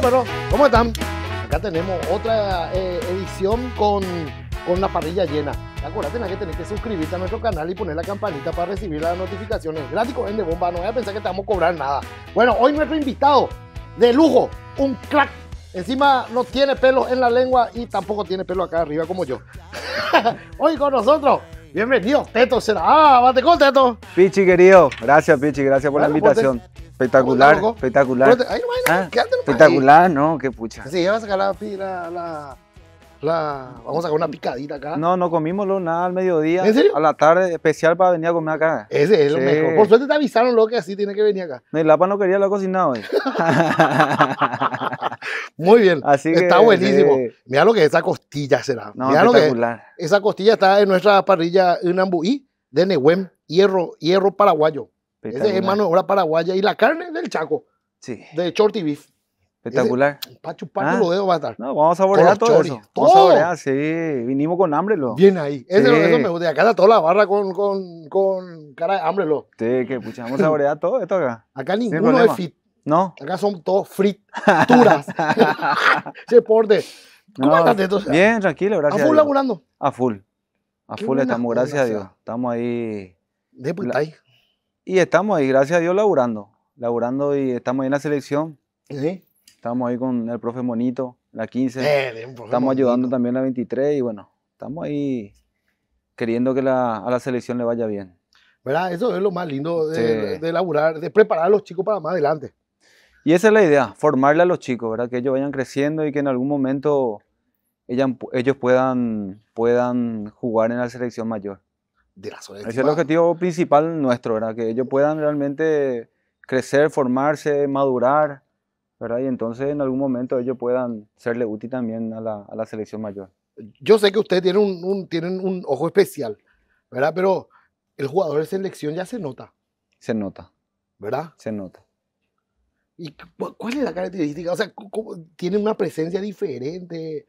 pero, ¿cómo están? Acá tenemos otra eh, edición con, con la parrilla llena. Acuérdate que tenés que suscribirte a nuestro canal y poner la campanita para recibir las notificaciones. Gratis en de bomba, no voy a pensar que te vamos a cobrar nada. Bueno, hoy nuestro invitado de lujo, un crack. Encima no tiene pelo en la lengua y tampoco tiene pelo acá arriba como yo. hoy con nosotros Bienvenido, Teto será. Ah, bate con Teto. Pichi, querido. Gracias, Pichi. Gracias por la pues, invitación. Espectacular, espectacular. Ah, espectacular, no, qué pucha. Sí, vas a sacar la, Vamos a sacar una picadita acá. No, no comimos nada al mediodía. A la tarde, especial para venir a comer acá. Ese es lo mejor. Por suerte te avisaron lo que así tiene que venir acá. el Lapa no quería lo cocinado. Muy bien. está buenísimo. Mira lo que es esa costilla será. Lo que Esa costilla está en nuestra parrilla Unambuí de Nehuem, hierro, hierro paraguayo. Es de mano de obra paraguaya. Y la carne del Chaco. Sí. De Shorty Beef. Espectacular. Pachu para los ah, dedos va a estar. No, vamos a saborear todo eso. Todo. Vamos a saborear, sí. Vinimos con hambre, lo. Bien ahí. Ese, sí. Eso me gusta. Acá está toda la barra con, con, con cara de hambre, lo. Sí, que pucha, vamos a saborear todo esto acá. Acá ninguno es fit. No. Acá son todos frituras. Se porte. ¿Cómo no, estás Bien, tranquilo, gracias. ¿A full a laburando? A full. A full estamos, gracias a Dios. Estamos ahí. De está ahí. Y estamos ahí, gracias a Dios, laburando. Laburando y estamos ahí en la selección. Estamos ahí con el profe Monito, la 15. Eh, estamos ayudando también la 23 y bueno, estamos ahí queriendo que la, a la selección le vaya bien. ¿Verdad? Eso es lo más lindo de, de, laburar, de preparar a los chicos para más adelante. Y esa es la idea, formarle a los chicos, ¿verdad? Que ellos vayan creciendo y que en algún momento ellos puedan, puedan jugar en la selección mayor de la Ese es el objetivo principal nuestro, ¿verdad? Que ellos puedan realmente crecer, formarse, madurar, ¿verdad? Y entonces en algún momento ellos puedan serle útil también a la, a la selección mayor. Yo sé que ustedes tienen un, tienen un ojo especial, ¿verdad? Pero el jugador de selección ya se nota. Se nota. ¿Verdad? Se nota. ¿Y cuál es la característica? O sea, ¿tiene una presencia diferente?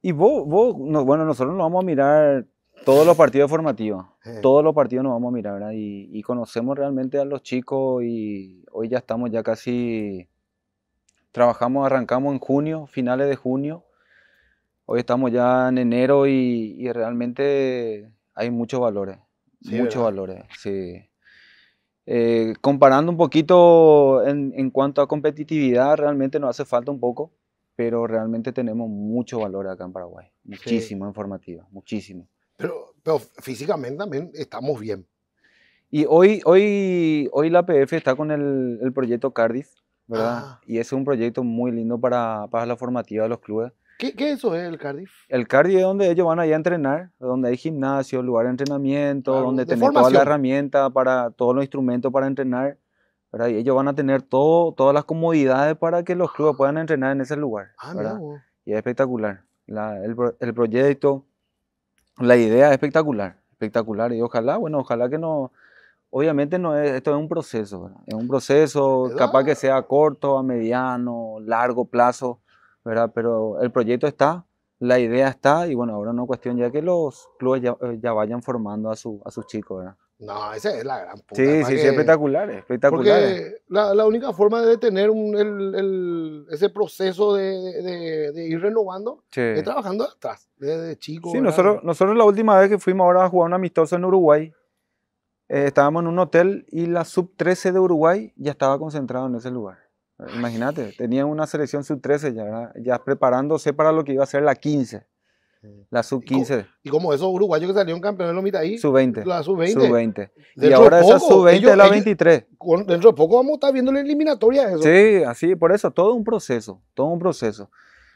Y vos, vos no, bueno, nosotros nos vamos a mirar todos los partidos formativos, todos los partidos nos vamos a mirar Y, conocemos realmente a los chicos y hoy ya estamos ya casi, trabajamos, arrancamos en junio, finales de junio, hoy estamos ya en enero y, realmente hay muchos valores, muchos valores, eh, comparando un poquito en, en, cuanto a competitividad, realmente nos hace falta un poco, pero realmente tenemos mucho valor acá en Paraguay, muchísimo en formativa, muchísimo. Pero, físicamente también estamos bien. Y hoy, hoy, hoy la PF está con el, el proyecto Cardiff, ¿verdad? Ah. Y es un proyecto muy lindo para, para la formativa de los clubes. ¿Qué, ¿Qué, eso es el Cardiff? El Cardiff es donde ellos van ir a entrenar, donde hay gimnasio, lugar de entrenamiento, ah, donde tienen todas las herramientas, para todos los instrumentos para entrenar. ¿verdad? Y ellos van a tener todo, todas las comodidades para que los clubes puedan entrenar en ese lugar. Ah, y es espectacular. el, el, proyecto, la idea es espectacular, espectacular. Y ojalá, bueno, ojalá que no. Obviamente no es, esto es un proceso, es un proceso, capaz que sea corto, a mediano, largo plazo, ¿verdad? Pero el proyecto está, la idea está, y bueno, ahora no cuestión ya que los clubes ya, eh, vayan formando a, a sus chicos, ¿verdad? No, esa es la gran puta. Sí, sí, espectacular, espectacular. Porque la, única forma de tener ese proceso de, ir renovando es trabajando atrás, desde chico. Sí, nosotros, la última vez que fuimos ahora a jugar un amistoso en Uruguay, eh, estábamos en un hotel y la sub-13 de Uruguay ya estaba concentrada en ese lugar. Imagínate, tenían una selección sub-13 ya, ya preparándose para lo que iba a ser la 15. La sub-15. Y, como esos uruguayos que salieron campeones de la mitad ahí. Sub-20. La sub-20. Sub-20. Y ahora esa sub-20 es la 23. dentro de poco vamos a estar viendo la eliminatoria Sí, así, por eso, todo un proceso, todo un proceso.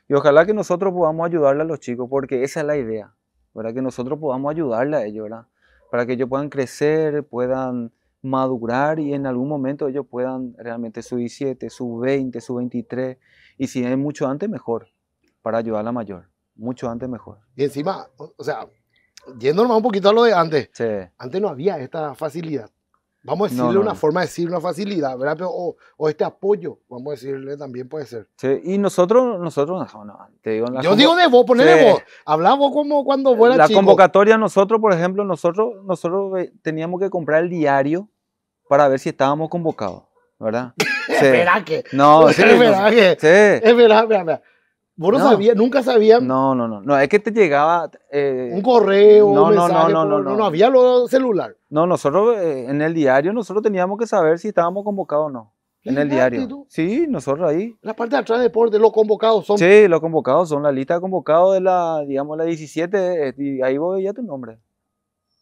Y ojalá que nosotros podamos ayudarle a los chicos, porque esa es la idea, ¿verdad? Que nosotros podamos ayudarle a ellos, ¿verdad? Para que ellos puedan crecer, puedan madurar y en algún momento ellos puedan realmente subir 7 sub-20, sub-23. Y si es mucho antes, mejor, para ayudar a la mayor. Mucho antes mejor. Y encima, o, sea, yendo un poquito a lo de antes. Antes no había esta facilidad. Vamos a decirle una forma de decir una facilidad, ¿verdad? o, este apoyo, vamos a decirle también puede ser. Sí, y nosotros, nosotros, te digo. Yo digo de vos, ponele vos. Hablamos como cuando vos La convocatoria, nosotros, por ejemplo, nosotros, nosotros eh, teníamos que comprar el diario para ver si estábamos convocados, ¿verdad? es Espera que. No, sí. verdad que. Sí. verdad Vos no, sabías, nunca sabía No, no, no, no, es que te llegaba. Eh, un correo, no, un mensaje, no, no, no, no, no, no, había lo celular. No, nosotros eh, en el diario, nosotros teníamos que saber si estábamos convocados o no. En el diario. Sí, nosotros ahí. La parte de atrás de deporte, los convocados son. Sí, los convocados son la lista de convocados de la, digamos, la 17, eh, y ahí vos veías tu nombre.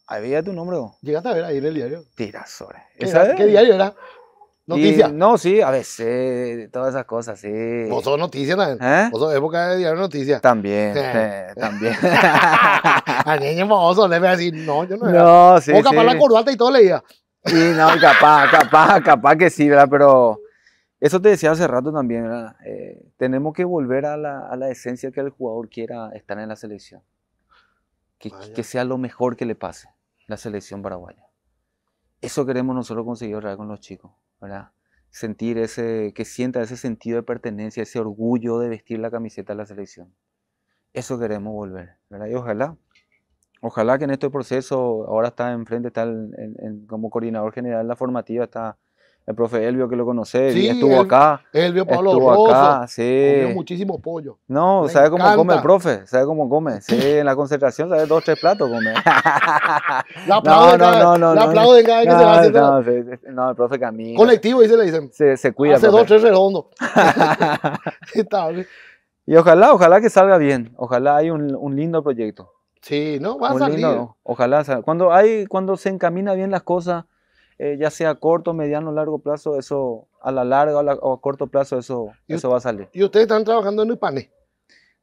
Ahí veías tu nombre Llegaste a ver ahí en el diario. tira sobre ¿Qué diario era? Noticia. Eh, no, sí, a veces, todas esas cosas, sí. Vos sos noticia también. ¿Eh? Vos sos época de diario noticia. También, eh. también. a niño famoso le voy a decir, no, yo no era. No, sí, Vos capaz sí. la corbata y todo leía. Y no, capaz, capaz, capaz que sí, ¿verdad? Pero eso te decía hace rato también, ¿verdad? Eh, tenemos que volver a la, a la esencia que el jugador quiera estar en la selección. Que, que sea lo mejor que le pase la selección paraguaya. Eso queremos nosotros conseguir con los chicos. ¿verdad? Sentir ese, que sienta ese sentido de pertenencia, ese orgullo de vestir la camiseta de la selección. Eso queremos volver, ¿verdad? Y ojalá, ojalá que en este proceso, ahora está enfrente, está como coordinador general la formativa, está el profe Elvio que lo conoce, sí, estuvo acá. Elvio Pablo estuvo Rosso, acá, sí. Comió muchísimo pollo. No, sabe cómo come el profe, sabe cómo come. Sí, en la concentración sabe dos, tres platos come la aplaudo no, no, no, no, la aplaudo de cada no, que se va hace. No, no, el profe camina. Colectivo, dice, le dicen. Se, se cuida. Hace dos, tres redondos. Está tal Y ojalá, ojalá que salga bien. Ojalá hay un, un lindo proyecto. Sí, no, va a salir. Lindo, ojalá. Cuando, hay, cuando se encamina bien las cosas, eh, ya sea corto, mediano, largo plazo, eso a la larga o, a corto plazo, eso, eso va a salir. ¿Y ustedes están trabajando en Ipané?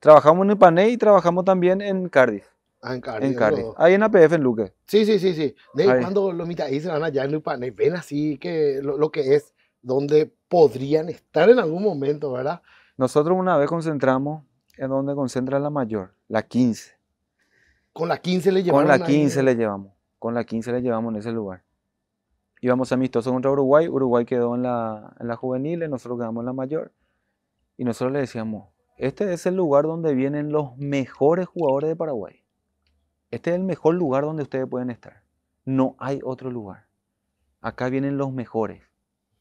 Trabajamos en Ipané y trabajamos también en Cardiff. Ah, en Cardiff. Ahí en APF, en Luque. Sí, sí, sí, sí. De ahí. cuando los mitad se van allá en Ipané, ven así que lo, que es, donde podrían estar en algún momento, ¿verdad? Nosotros una vez concentramos en donde concentra la mayor, la 15. Con la 15 ¿eh? le llevamos. Con la 15 le llevamos. Con la 15 le llevamos en ese lugar íbamos amistosos contra Uruguay, Uruguay quedó en la, en la juvenil, nosotros quedamos en la mayor, y nosotros le decíamos, este es el lugar donde vienen los mejores jugadores de Paraguay. Este es el mejor lugar donde ustedes pueden estar. No hay otro lugar. Acá vienen los mejores.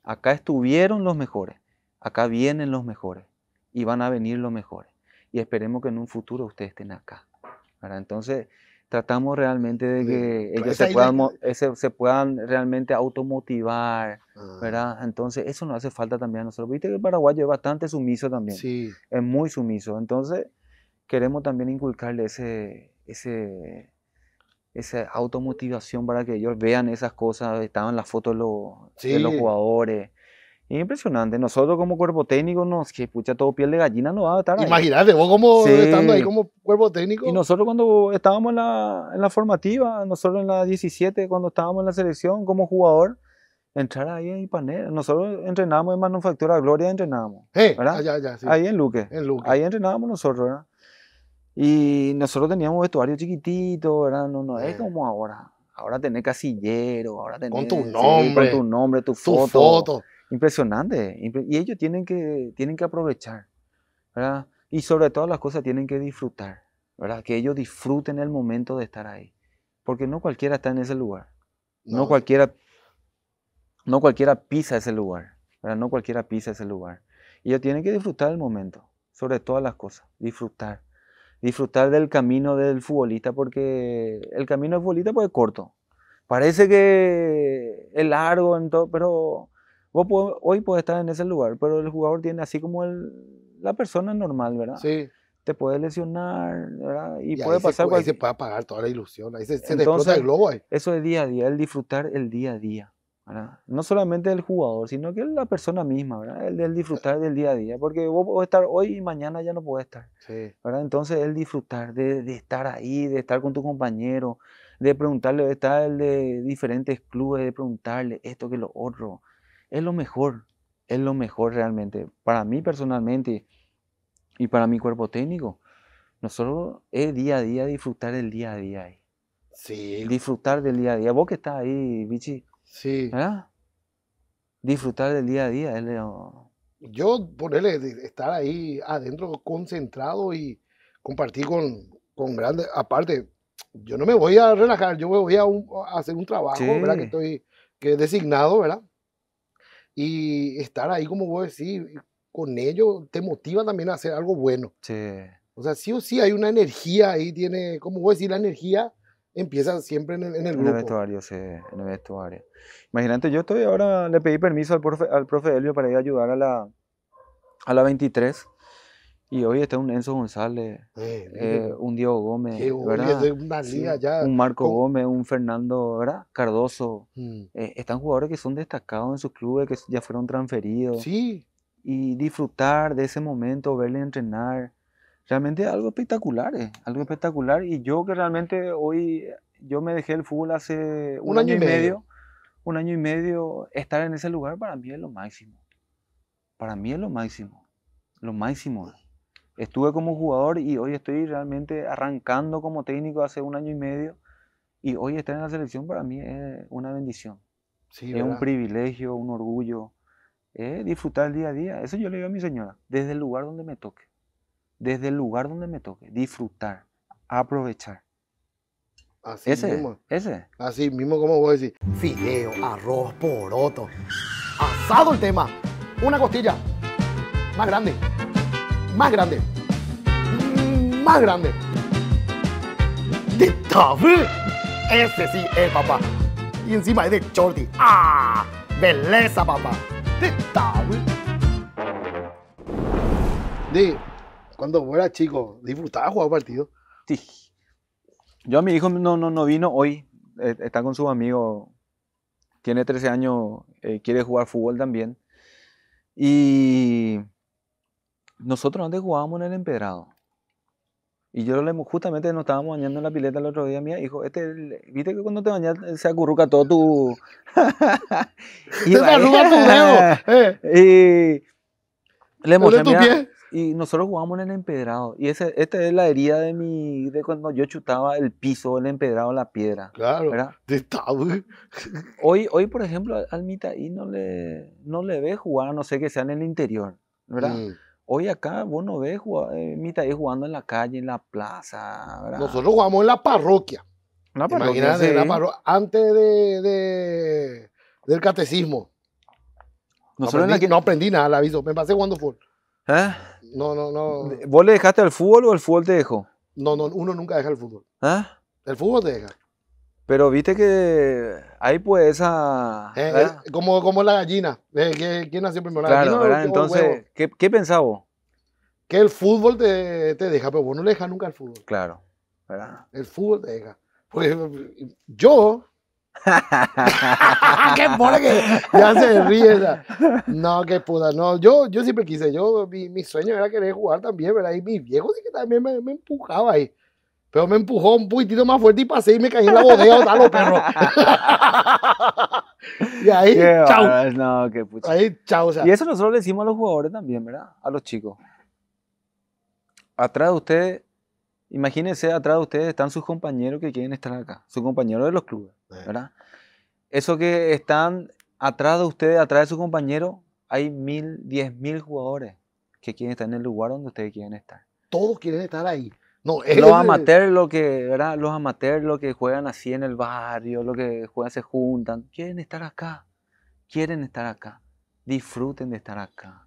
Acá estuvieron los mejores. Acá vienen los mejores. Y van a venir los mejores. Y esperemos que en un futuro ustedes estén acá. ¿verdad? Entonces, tratamos realmente de que ellos se puedan, puedan, realmente automotivar, ah. ¿verdad? Entonces, eso nos hace falta también a nosotros. Viste que el paraguayo es bastante sumiso también, sí. es muy sumiso. Entonces, queremos también inculcarle ese, ese, esa automotivación para que ellos vean esas cosas, estaban las fotos de los jugadores, es impresionante. Nosotros como cuerpo técnico, nos que pucha todo piel de gallina no va a estar. Imagínate, vos como estando ahí como cuerpo técnico. Y nosotros cuando estábamos en la, en la, formativa, nosotros en la 17, cuando estábamos en la selección como jugador, entrar ahí en panel. Nosotros entrenábamos en Manufactura Gloria, entrenábamos. Eh, ahí en Luque. Ahí entrenábamos nosotros, ¿verdad? Y nosotros teníamos vestuario chiquitito, ¿verdad? No, no es eh. como ahora. Ahora tenés casillero, ahora tenés... Con tu nombre. tu nombre, tu, foto Impresionante. Y ellos tienen que, tienen que aprovechar, Y sobre todas las cosas tienen que disfrutar, ¿verdad? Que ellos disfruten el momento de estar ahí. Porque no cualquiera está en ese lugar. No, cualquiera no cualquiera pisa ese lugar, No cualquiera pisa ese lugar. Y ellos tienen que disfrutar el momento, sobre todas las cosas, disfrutar. Disfrutar del camino del futbolista porque el camino del futbolista puede es corto. Parece que es largo, en todo, pero hoy puedes estar en ese lugar, pero el jugador tiene así como el, la persona normal, ¿verdad? Sí. Te puede lesionar, ¿verdad? Y, puede pasar se, cualquier... Ahí se puede apagar toda la ilusión, ahí se, se el globo ahí. Eso es día a día, el disfrutar el día a día, ¿verdad? No solamente el jugador, sino que la persona misma, ¿verdad? El, disfrutar del día a día, porque vos podés estar hoy y mañana ya no podés estar, sí. ¿verdad? Entonces el disfrutar de, estar ahí, de estar con tu compañero, de preguntarle, estar el de diferentes clubes, de preguntarle esto que lo otro, es lo mejor, es lo mejor realmente. Para mí personalmente y para mi cuerpo técnico, nosotros es día a día disfrutar el día a día ahí. Sí. Disfrutar del día a día. Vos que estás ahí, bichi. Sí. ¿Verdad? Disfrutar del día a día. yo Yo, ponerle, estar ahí adentro concentrado y compartir con, con grandes. Aparte, yo no me voy a relajar, yo voy a, hacer un trabajo, Que estoy que designado, ¿verdad? y estar ahí, como vos decís, con ellos te motiva también a hacer algo bueno. Sí. O sea, sí o sí hay una energía ahí, tiene, como vos decís, la energía empieza siempre en el, en el grupo. En el vestuario, sí, en el vestuario. Imagínate, yo estoy ahora, le pedí permiso al profe, al profe Elvio para ir a ayudar a la, a la 23 y hoy está un Enzo González, eh, eh, un Diego Gómez, un Marco Gómez, un Fernando ¿verdad? Cardoso. Mm. Eh, están jugadores que son destacados en sus clubes, que ya fueron transferidos. Sí. Y disfrutar de ese momento, verle entrenar. Realmente algo espectacular, algo espectacular. Y yo que realmente hoy, yo me dejé el fútbol hace un, año, y medio. medio. Un año y medio, estar en ese lugar para mí es lo máximo. Para mí es lo máximo. Lo máximo estuve como jugador y hoy estoy realmente arrancando como técnico hace un año y medio. Y hoy estar en la selección para mí es una bendición. es un privilegio, un orgullo. disfrutar el día a día. Eso yo le digo a mi señora, desde el lugar donde me toque. Desde el lugar donde me toque. Disfrutar, aprovechar. Así ese, mismo. Así mismo como vos decís. Fideo, arroz, poroto. Asado el tema. Una costilla. Más grande más grande, más grande. De ese sí es papá. Y encima es de Jordi. ¡Ah! ¡Belleza, papá! De cuando fuera chico, disfrutaba jugar partido. Sí. Yo a mi hijo no, no, no vino hoy. Eh, está con su amigo, Tiene 13 años, eh, quiere jugar fútbol también. Y nosotros antes jugábamos en el empedrado. Y yo justamente nos estábamos bañando en la pileta el otro día, mía, hijo, este, viste que cuando te bañas se acurruca todo tu... y tu Y le eh. y nosotros jugábamos en el empedrado. Y esta es la herida de mi, de cuando yo chutaba el piso, el empedrado, la piedra. Claro. hoy, hoy, por ejemplo, al y no le, no le ve jugar, a no sé que sea en el interior, ¿verdad? Mm. Hoy acá vos no ves eh, mitad talla jugando en la calle, en la plaza. Nosotros jugamos en la parroquia. antes de, del catecismo. No aprendí, nada, la aviso. Me pasé jugando fútbol. ¿Eh? No, no, no. ¿Vos le dejaste al fútbol o el fútbol te dejó? No, no, uno nunca deja el fútbol. ¿Ah? El fútbol te deja. Pero viste que hay pues eh, esa... como, como la gallina. Eh, ¿Quién nació primero? claro, ¿verdad? Entonces, ¿qué, qué Que el fútbol te, deja, pero vos no le dejas nunca al fútbol. Claro, ¿verdad? El fútbol te deja. Pues yo... ¡Qué bola que ya se ríe! No, qué puta. No, yo, yo siempre quise. Yo, mi, sueño era querer jugar también, ¿verdad? Y mi viejo sí que también me, me empujaba ahí. Pero me empujó un poquitito más fuerte y pasé y me caí en la bodega o tal perro y ahí, chao no, qué pucha. Ahí, Y eso nosotros le decimos a los jugadores también, ¿verdad? A los chicos. Atrás de ustedes, imagínense, atrás de ustedes están sus compañeros que quieren estar acá, sus compañeros de los clubes, ¿verdad? Eso que están atrás de ustedes, atrás de sus compañeros, hay mil, diez mil jugadores que quieren estar en el lugar donde ustedes quieren estar. Todos quieren estar ahí. Los amateurs lo que, Los lo que juegan así en el barrio, lo que juegan se juntan, quieren estar acá, quieren estar acá, disfruten de estar acá.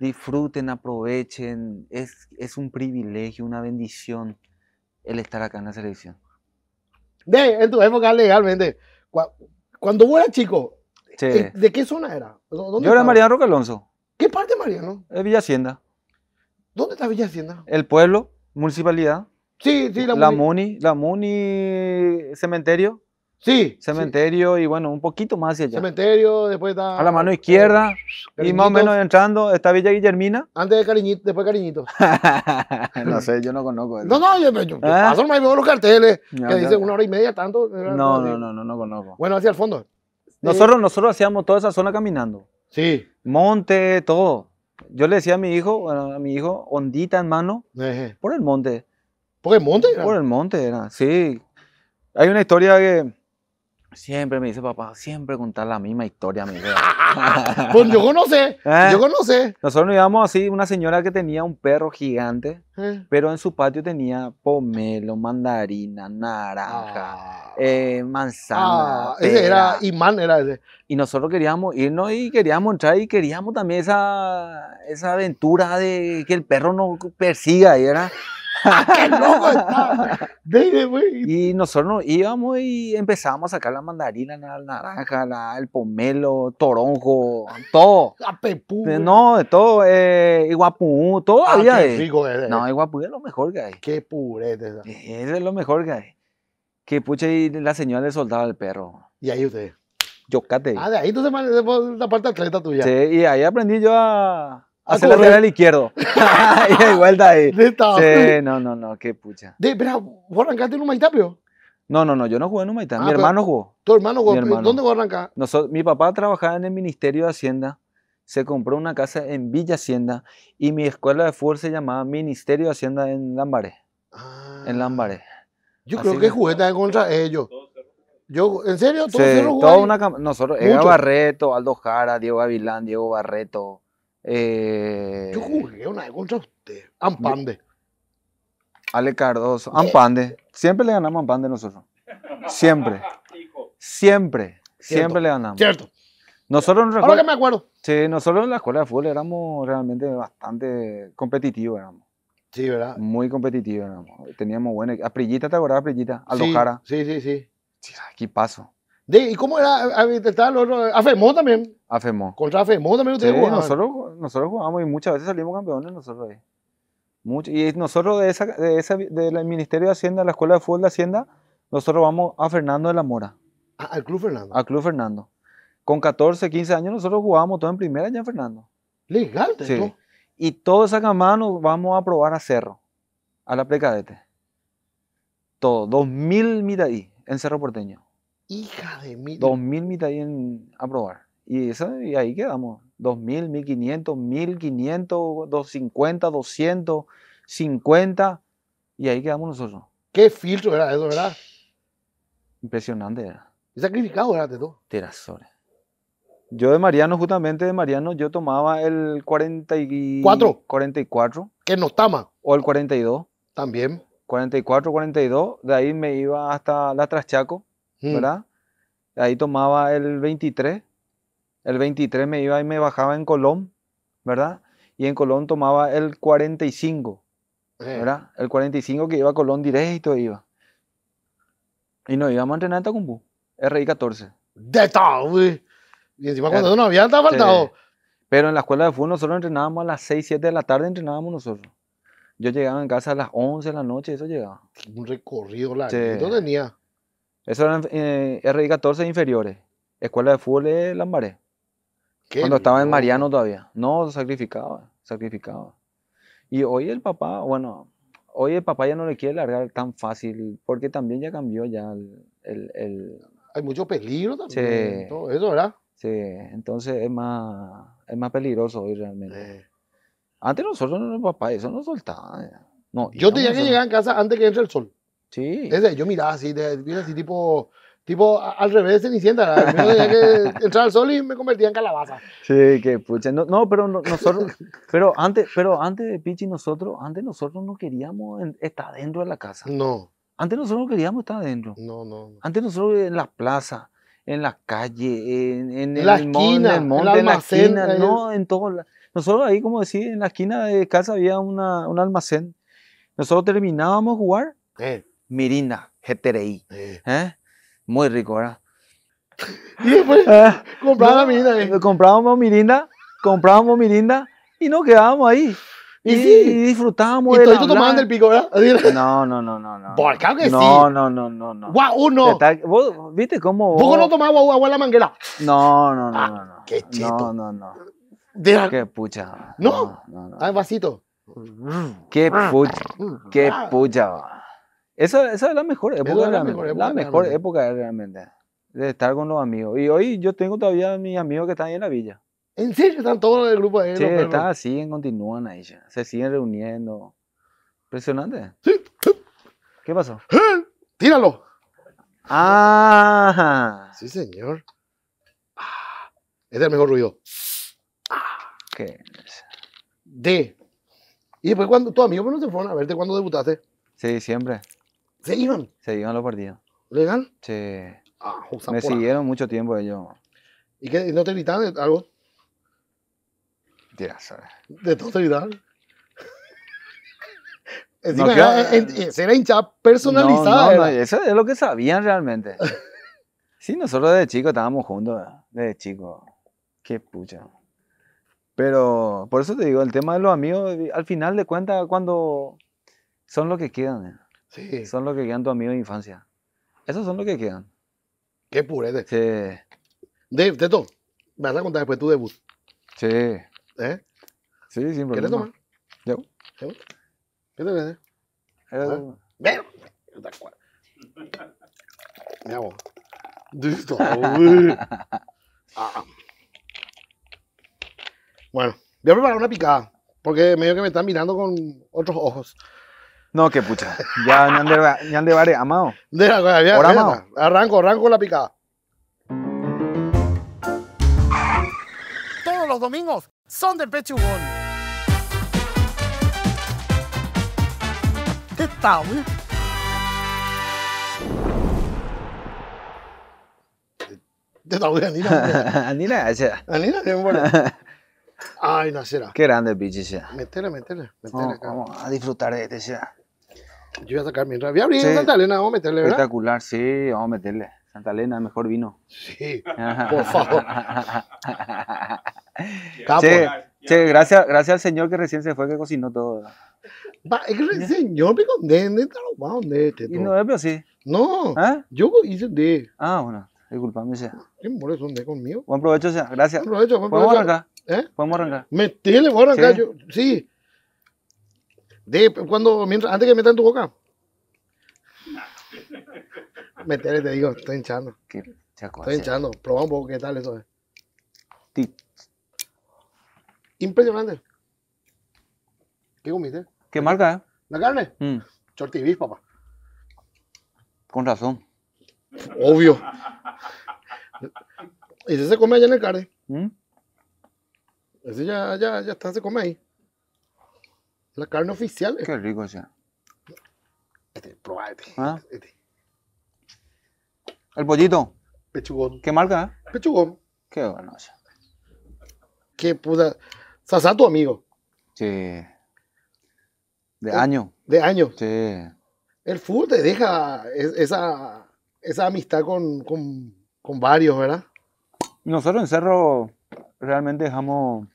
Disfruten, aprovechen. Es, es un privilegio, una bendición el estar acá en la selección. De, en tu época legalmente, cuando vos eras chico, ¿de, qué zona era? Yo era Mariano Roca Alonso. ¿Qué parte Mariano? Es Villa Hacienda. ¿Dónde está Villa Hacienda? El pueblo, municipalidad. Sí, sí, la, la Muni. La Muni, cementerio. Sí. Cementerio y bueno, un poquito más hacia allá. Cementerio, después está... A la mano izquierda y más o menos entrando está Villa Guillermina. Antes de Cariñito, después Cariñito. no sé, yo no conozco. eso. No, no, yo, yo, ¿Ah? paso más los carteles que dicen una hora y media tanto. No, no, no, no, no conozco. Bueno, hacia el fondo. Nosotros, nosotros hacíamos toda esa zona caminando. Sí. Monte, todo. Yo le decía a mi hijo, a mi hijo, ondita en mano, por el monte. ¿Por el monte Por el monte era, sí. Hay una historia que Siempre me dice papá, siempre contar la misma historia, mi Pues yo conocé, ¿Eh? yo conocé. Nosotros nos íbamos así, una señora que tenía un perro gigante, ¿Eh? pero en su patio tenía pomelo, mandarina, naranja, ah. eh, manzana. Ah, ese era imán, era ese. Y nosotros queríamos irnos y queríamos entrar y queríamos también esa, esa aventura de que el perro no persiga, y era... ¡Ah, ¡Qué loco Y nosotros íbamos y empezábamos a sacar la mandarina, la naranja, la, el pomelo, toronjo, todo. La pepú. No, de todo. Eh, iguapú, todo ah, había. Qué rico eh. no, iguapú es lo mejor que Qué pureza! Esa. es lo mejor que Que pucha y la señora le soltaba al perro. Y ahí usted. Yocate. Ah, de ahí tú se la parte atleta tuya. Sí, y ahí aprendí yo a hacer vuelta al izquierdo. y de vuelta ahí. Sí, no, no, no, qué pucha. De, espera, ¿vos arrancaste en un maitapio? No, no, no, yo no jugué en un maitapio. Ah, mi hermano jugó. ¿Tu hermano jugó? ¿Dónde hermano. ¿Dónde arrancar? mi papá trabajaba en el Ministerio de Hacienda. Se compró una casa en Villa Hacienda y mi escuela de fútbol se llamaba Ministerio de Hacienda en Lambaré. Ah, en Lambaré. Yo creo que, jugué también contra ellos. Yo, ¿En serio? ¿Todo sí, Nosotros, Ega Barreto, Aldo Jara, Diego Avilán Diego Barreto, eh, yo jugué una vez contra usted. Ampande. Ale Cardoso. Ampande. Siempre le ganamos a Ampande nosotros. Siempre. Siempre. Siempre le ganamos. Cierto. Nosotros Ahora que me acuerdo. Sí, nosotros en la escuela de fútbol éramos realmente bastante competitivos. Éramos. Sí, ¿verdad? Muy competitivos éramos. Teníamos buena. A Prillita, ¿te acordás, Prillita? los Sí, sí, sí. sí. Aquí paso. ¿Y cómo era? a el otro, AFEMO también. AFEMO. Contra AFEMO también ustedes sí, Nosotros, nosotros jugamos y muchas veces salimos campeones nosotros ahí. Mucho, y nosotros de esa, del Ministerio de Hacienda, la Escuela de Fútbol de Hacienda, nosotros vamos a Fernando de la Mora. Ah, al Club Fernando. Al Club Fernando. Con 14, 15 años nosotros jugamos todo en primera ya en Fernando. Legal, sí. Y toda esa camada nos vamos a probar a Cerro, a la Precadete. Todo, 2000 mira ahí en Cerro Porteño. Hija de mil. 2000 mitad ahí a probar Y, eso, y ahí quedamos. 2000, 1500, 1500, 250, 250. Y ahí quedamos nosotros. Qué filtro era eso, ¿verdad? Impresionante era. ¿Y sacrificado era, dos Terasores. Yo de Mariano, justamente de Mariano, yo tomaba el 44. 44. Que no toma? O el 42. También. 44, 42. De ahí me iba hasta la Traschaco Mm. ¿verdad? Ahí tomaba el 23, el 23 me iba y me bajaba en Colón, ¿verdad? Y en Colón tomaba el 45, ¿verdad? El 45 que iba a Colón directo iba. Y nos íbamos a entrenar en Tacumbú, RI 14. De Y encima cuando no había, estaba faltado. Pero en la escuela de fútbol nosotros entrenábamos a las 6, 7 de la tarde, entrenábamos nosotros. Yo llegaba en casa a las 11 de la noche, eso llegaba. Un recorrido largo. tenía? Eso era eh, RI14 e inferiores. Escuela de fútbol de Lambaré. Cuando estaba en Mariano todavía. No, sacrificaba, sacrificaba. Y hoy el papá, bueno, hoy el papá ya no le quiere largar tan fácil, porque también ya cambió ya el... Hay mucho peligro también, sí. todo eso, ¿verdad? Sí, entonces es más, es más peligroso hoy realmente. Antes nosotros, no, papá, eso no soltaba. No, Yo tenía que llegar a casa antes que entre el sol. Sí. yo miraba así, así tipo, tipo al revés de Cenicienta. Yo tenía que entrar al sol y me convertía en calabaza. Sí, que pucha. No, pero nosotros, pero antes, pero antes de Pichi, nosotros, antes nosotros no queríamos estar dentro de la casa. No. Antes nosotros no queríamos estar adentro. No, no, Antes nosotros en la plaza, en la calle, en, en, el esquina, en el monte, en, la esquina, no, en todo. Nosotros ahí, como decía, en la esquina de casa había una, un almacén. Nosotros terminábamos jugar. Eh. Mirinda, GTRI. Eh. ¿eh? Muy rico, ¿verdad? Y después pues, ah, eh. comprábamos Mirinda. Comprábamos Mirinda, comprábamos Mirinda y nos quedábamos ahí. Y, sí. disfrutábamos. Y de tomando el del pico, ¿verdad? No, no, no, no. no. Por, pues, qué que no, sí. No, no, no, no. Guau, uh, no. viste cómo? ¿Vos no tomabas agua en la manguera? No, no, no, ah, no, Qué chido. No, no, no. Qué pucha. No. no, no, Ah, vasito. Qué pucha. Qué ah. pucha. Esa, es la mejor época. realmente, la, mejor, época realmente. De estar con los amigos. Y hoy yo tengo todavía a mis amigos que están ahí en la villa. ¿En serio? Están todos en el grupo ahí. Sí, están, siguen, continúan ahí ya. Se siguen reuniendo. Impresionante. Sí. ¿Qué pasó? ¡Eh! ¡Tíralo! ¡Ah! Sí, señor. Ah, es el mejor ruido. ¿Qué D. Y después, cuando tus amigo pues, no se fueron a verte cuando debutaste. Sí, siempre. ¿Se iban? Se iban los partidos. ¿Legal? Sí. Ah, me siguieron mucho tiempo ellos. ¿Y qué? ¿No te gritaban algo? Ya sabes. ¿De todo te gritaban? era, personalizada. eso es lo que sabían realmente. sí, nosotros desde chicos estábamos juntos, desde chicos. Qué pucha. Pero por eso te digo, el tema de los amigos, al final de cuentas, cuando son los que quedan. Eh. Son los que quedan tu amigo de infancia. Esos son los que quedan. Qué purete. Sí. Dave, Teto, me vas a contar después tu debut. Sí. ¿Eh? Sí, sin ¿Quieres tomar? Yo. ¿Qué te parece? Me eh, hago. ¿Ah? Listo. Ah. Bueno, voy a preparar una picada. Porque medio que me están mirando con otros ojos. No, qué pucha. Ya han de bare, amado. De la, ya, amado. Arranco, arranco la picada. Todos los domingos son de Pechugón. ¿Qué tal, güey? Eh? ¿Qué tal, güey? Eh, Anila, Anina, sea. bien buena. Ay, no será. Qué grande, pichi, sea. Métele, metele, metele. vamos a disfrutar de este, sea. Yo voy a sacar mi Voy a abrir Santa Elena, vamos a meterle, ¿verdad? Espectacular, sí, vamos a meterle. Santa Elena, mejor vino. Sí, por favor. che, che, gracias, gracias al señor que recién se fue que cocinó todo. Va, es que el señor me condena, va donde este. Y no es, pero sí. No, ¿Ah? yo hice de. Ah, bueno, disculpame, sea. ¿Qué mole son conmigo? Buen provecho, sea, gracias. Buen provecho, buen provecho. ¿Podemos arrancar? ¿Eh? ¿Podemos arrancar? Metele, voy a arrancar yo. Sí. De, cuando, antes que metan en tu boca. Meterle, te digo, estoy hinchando. estoy hinchando. Proba un poco qué tal eso Impresionante. ¿Qué comiste? ¿Qué marca, ¿eh? ¿La carne? Mm, Chortibis, papá. con razón. Obvio. Ese se come allá en el carne. ¿Mm? Ese ya, ya, ya está, se come ahí. La carne oficial. Qué rico sea. Este, probá este. ¿Ah? este. El pollito. Pechugón. ¿Qué marca? ¿eh? Pechugón. Qué bueno. O sea. Qué puta. Sasá tu amigo. Sí. De eh, año. De año. Sí. El fútbol te deja esa, esa amistad con, con, con varios, ¿verdad? Nosotros en Cerro realmente dejamos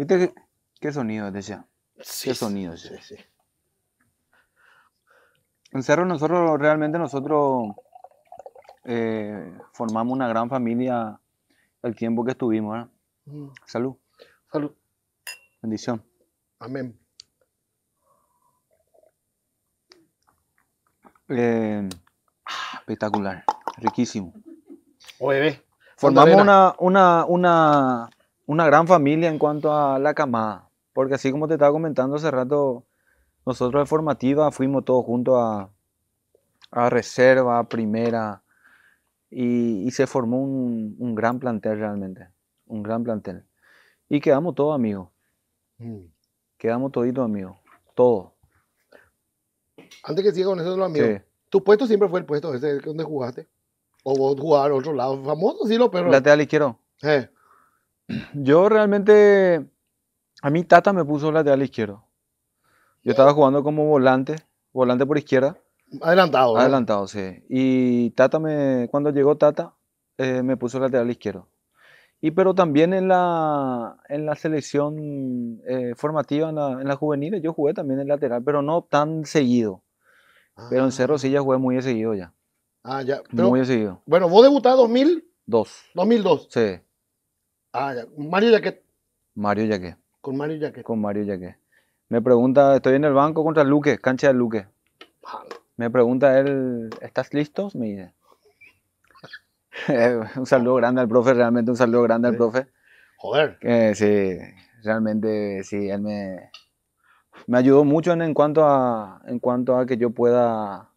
¿Viste qué, sonido decía? qué sonido sí, sí, En Cerro nosotros realmente nosotros eh, formamos una gran familia el tiempo que estuvimos. ¿eh? Mm. Salud. Salud. Bendición. Amén. Eh, espectacular, riquísimo. O bebé. Formamos una, una gran familia en cuanto a la camada, porque así como te estaba comentando hace rato, nosotros de formativa fuimos todos juntos a, reserva, primera, y, se formó un, gran plantel realmente, un gran plantel. Y quedamos todos amigos, mm. quedamos toditos amigos, todos. Antes que siga con eso de los tu puesto siempre fue el puesto ese donde jugaste, o vos jugar otro lado, famoso sí lo pero... Lateral izquierdo. Eh. Yo realmente, a mí Tata me puso lateral izquierdo. Yo estaba jugando como volante, volante por izquierda. Adelantado. Adelantado, sí. Y Tata me, cuando llegó Tata, eh, me puso lateral izquierdo. Y pero también en la, en la selección eh, formativa, en la, juvenil, yo jugué también en lateral, pero no tan seguido. Pero en Cerro ah. sí ya jugué muy seguido ya. Ah, ya. Pero, muy seguido. Bueno, vos debutaste 2002. 2002. Sí. Ah, ya. Mario Yaquet. Mario Yaquet. Con Mario Yaquet. Con Mario Yaquet. Me pregunta, estoy en el banco contra Luque, cancha de Luque. Me pregunta él, ¿estás listo? Me dice. un saludo grande al profe, realmente un saludo grande al profe. Joder. sí, realmente sí, él me, me ayudó mucho en, cuanto a, en cuanto a que yo pueda,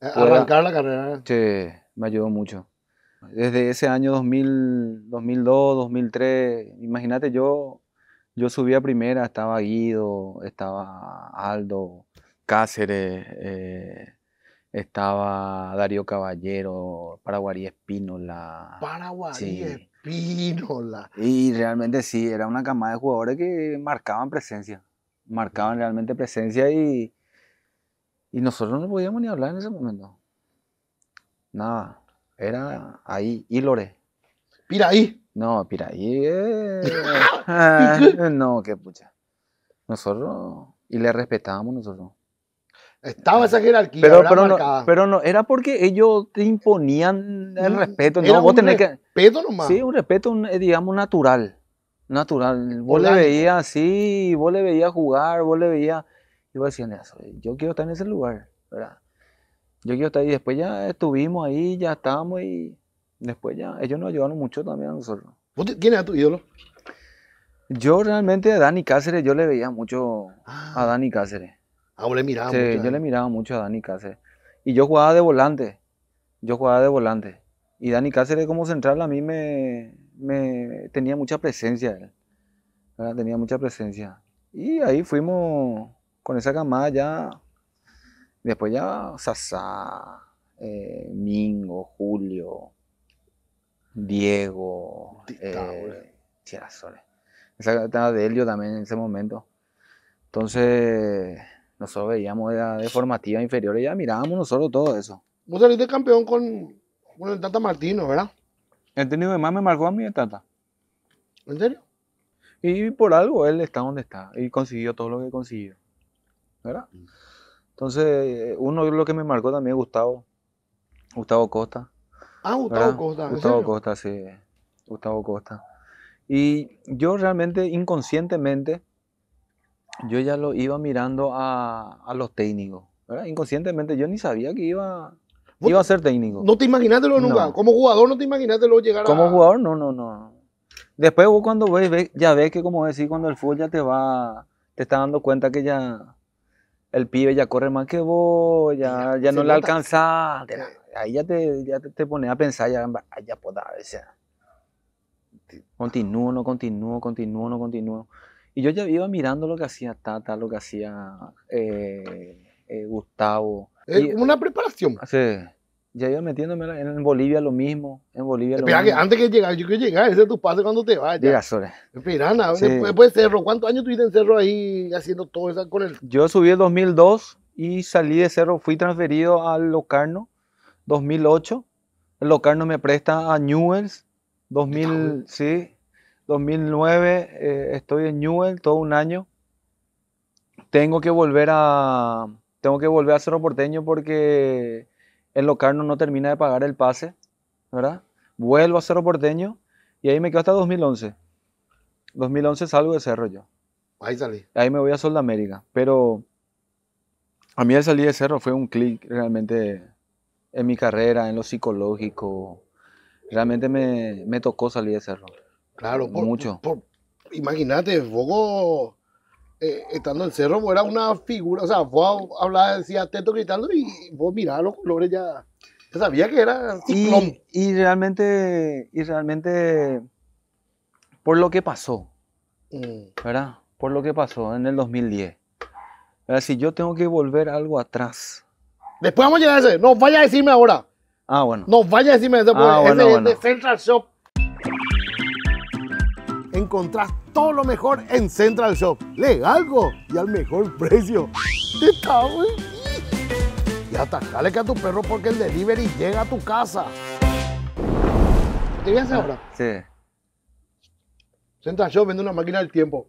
eh, pueda... Arrancar la carrera. Sí, me ayudó mucho desde ese año 2002, 2003, imagínate yo, yo subí a primera, estaba Guido, estaba Aldo, Cáceres, eh, estaba Darío Caballero, Paraguarí Espínola. Paraguay Espínola. Y realmente sí, era una camada de jugadores que marcaban presencia, marcaban realmente presencia y, y nosotros no podíamos ni hablar en ese momento. Nada. Era ahí, y Ilore. Piraí. No, Piraí. Eh. no, qué pucha. Nosotros. Y le respetábamos nosotros. Estaba ah. esa jerarquía. Pero, no, pero no, era porque ellos te imponían el mm, respeto. vos un tenés respeto que. nomás. Sí, un respeto, eh, digamos, natural. Natural. Vos le veías así, vos le veías jugar, vos le veías. Y vos decías, yo quiero estar en ese lugar, ¿verdad? Yo quiero estar ahí. Después ya estuvimos ahí, ya estábamos y después ya. Ellos nos ayudaron mucho también a nosotros. ¿Quién era tu ídolo? Yo realmente a Dani Cáceres, yo le veía mucho a ah. Dani Cáceres. Ah, le miraba Yo le miraba mucho a Dani Cáceres. Y yo jugaba de volante. Yo jugaba de volante. Y Dani Cáceres como central a mí me, tenía mucha presencia. Tenía mucha presencia. Y ahí fuimos con esa camada ya Después ya Sasa, eh, Mingo, Julio, Diego, eh, esa Esa de Helio también en ese momento. Entonces, nosotros veíamos de, de formativa inferior y ya mirábamos nosotros todo eso. Vos saliste campeón con, con, el Tata Martino, ¿verdad? El tenido de más me marcó a mí el Tata. ¿En serio? Y por algo él está donde está y consiguió todo lo que consiguió. ¿Verdad? Mm. Entonces, eh, uno lo que me marcó también Gustavo, Gustavo Costa. Ah, Gustavo Costa. Gustavo Costa, sí. Gustavo Costa. Y yo realmente inconscientemente, yo ya lo iba mirando a, los técnicos. ¿verdad? Inconscientemente yo ni sabía que iba, iba a ser técnico. No te imaginaste lo nunca. Como jugador no te imaginaste lo llegar como a... Como jugador no, no, no. Después vos cuando ves, ya ves que como decir cuando el fútbol ya te va, te está dando cuenta que ya el pibe ya corre más que vos, ya, ya no le alcanza. Ahí ya te, ya te, pones a pensar, ya, ya poda, o continúo, no continúo, continúo, no continúo. Y yo ya iba mirando lo que hacía Tata, lo que hacía eh, eh, Gustavo. una preparación. Sí ya iba metiéndome en Bolivia lo mismo, en Bolivia antes que llegar, yo quiero llegar, ese es tu pase cuando te vayas. Girasoles. Espera, sí. después, Cerro, ¿cuántos años tuviste en Cerro ahí haciendo todo eso con él? Yo subí en 2002 y salí de Cerro, fui transferido al Locarno 2008. El Locarno me presta a Newells 2000, sí, 2009 eh, estoy en Newell todo un año. Tengo que volver a tengo que volver a Cerro Porteño porque el Locarno no termina de pagar el pase, ¿verdad? Vuelvo a Cerro Porteño y ahí me quedo hasta 2011. 2011 salgo de Cerro yo. Ahí salí. Ahí me voy a Sol América. Pero a mí el salir de Cerro fue un clic realmente en mi carrera, en lo psicológico. Realmente me, tocó salir de Cerro. Claro, por, mucho. Imagínate, Fogo eh, estando en el Cerro, era una figura, o sea, vos hablabas decía Teto gritando y vos mirabas los colores ya, sabía que era Y, realmente, y realmente, por lo que pasó, mm. ¿verdad? Por lo que pasó en el 2010. ¿verdad? Si yo tengo que volver algo atrás. Después vamos a llegar a ese, no vaya a decirme ahora. Ah, bueno. No vaya a decirme ah, ese es de Central Shop. Encontraste todo lo mejor en Central Shop. Legal algo y al mejor precio. ¿Te está, güey? Y que a tu perro porque el delivery llega a tu casa. ¿Te vienes ahora? Ah, sí. Central Shop vende una máquina del tiempo.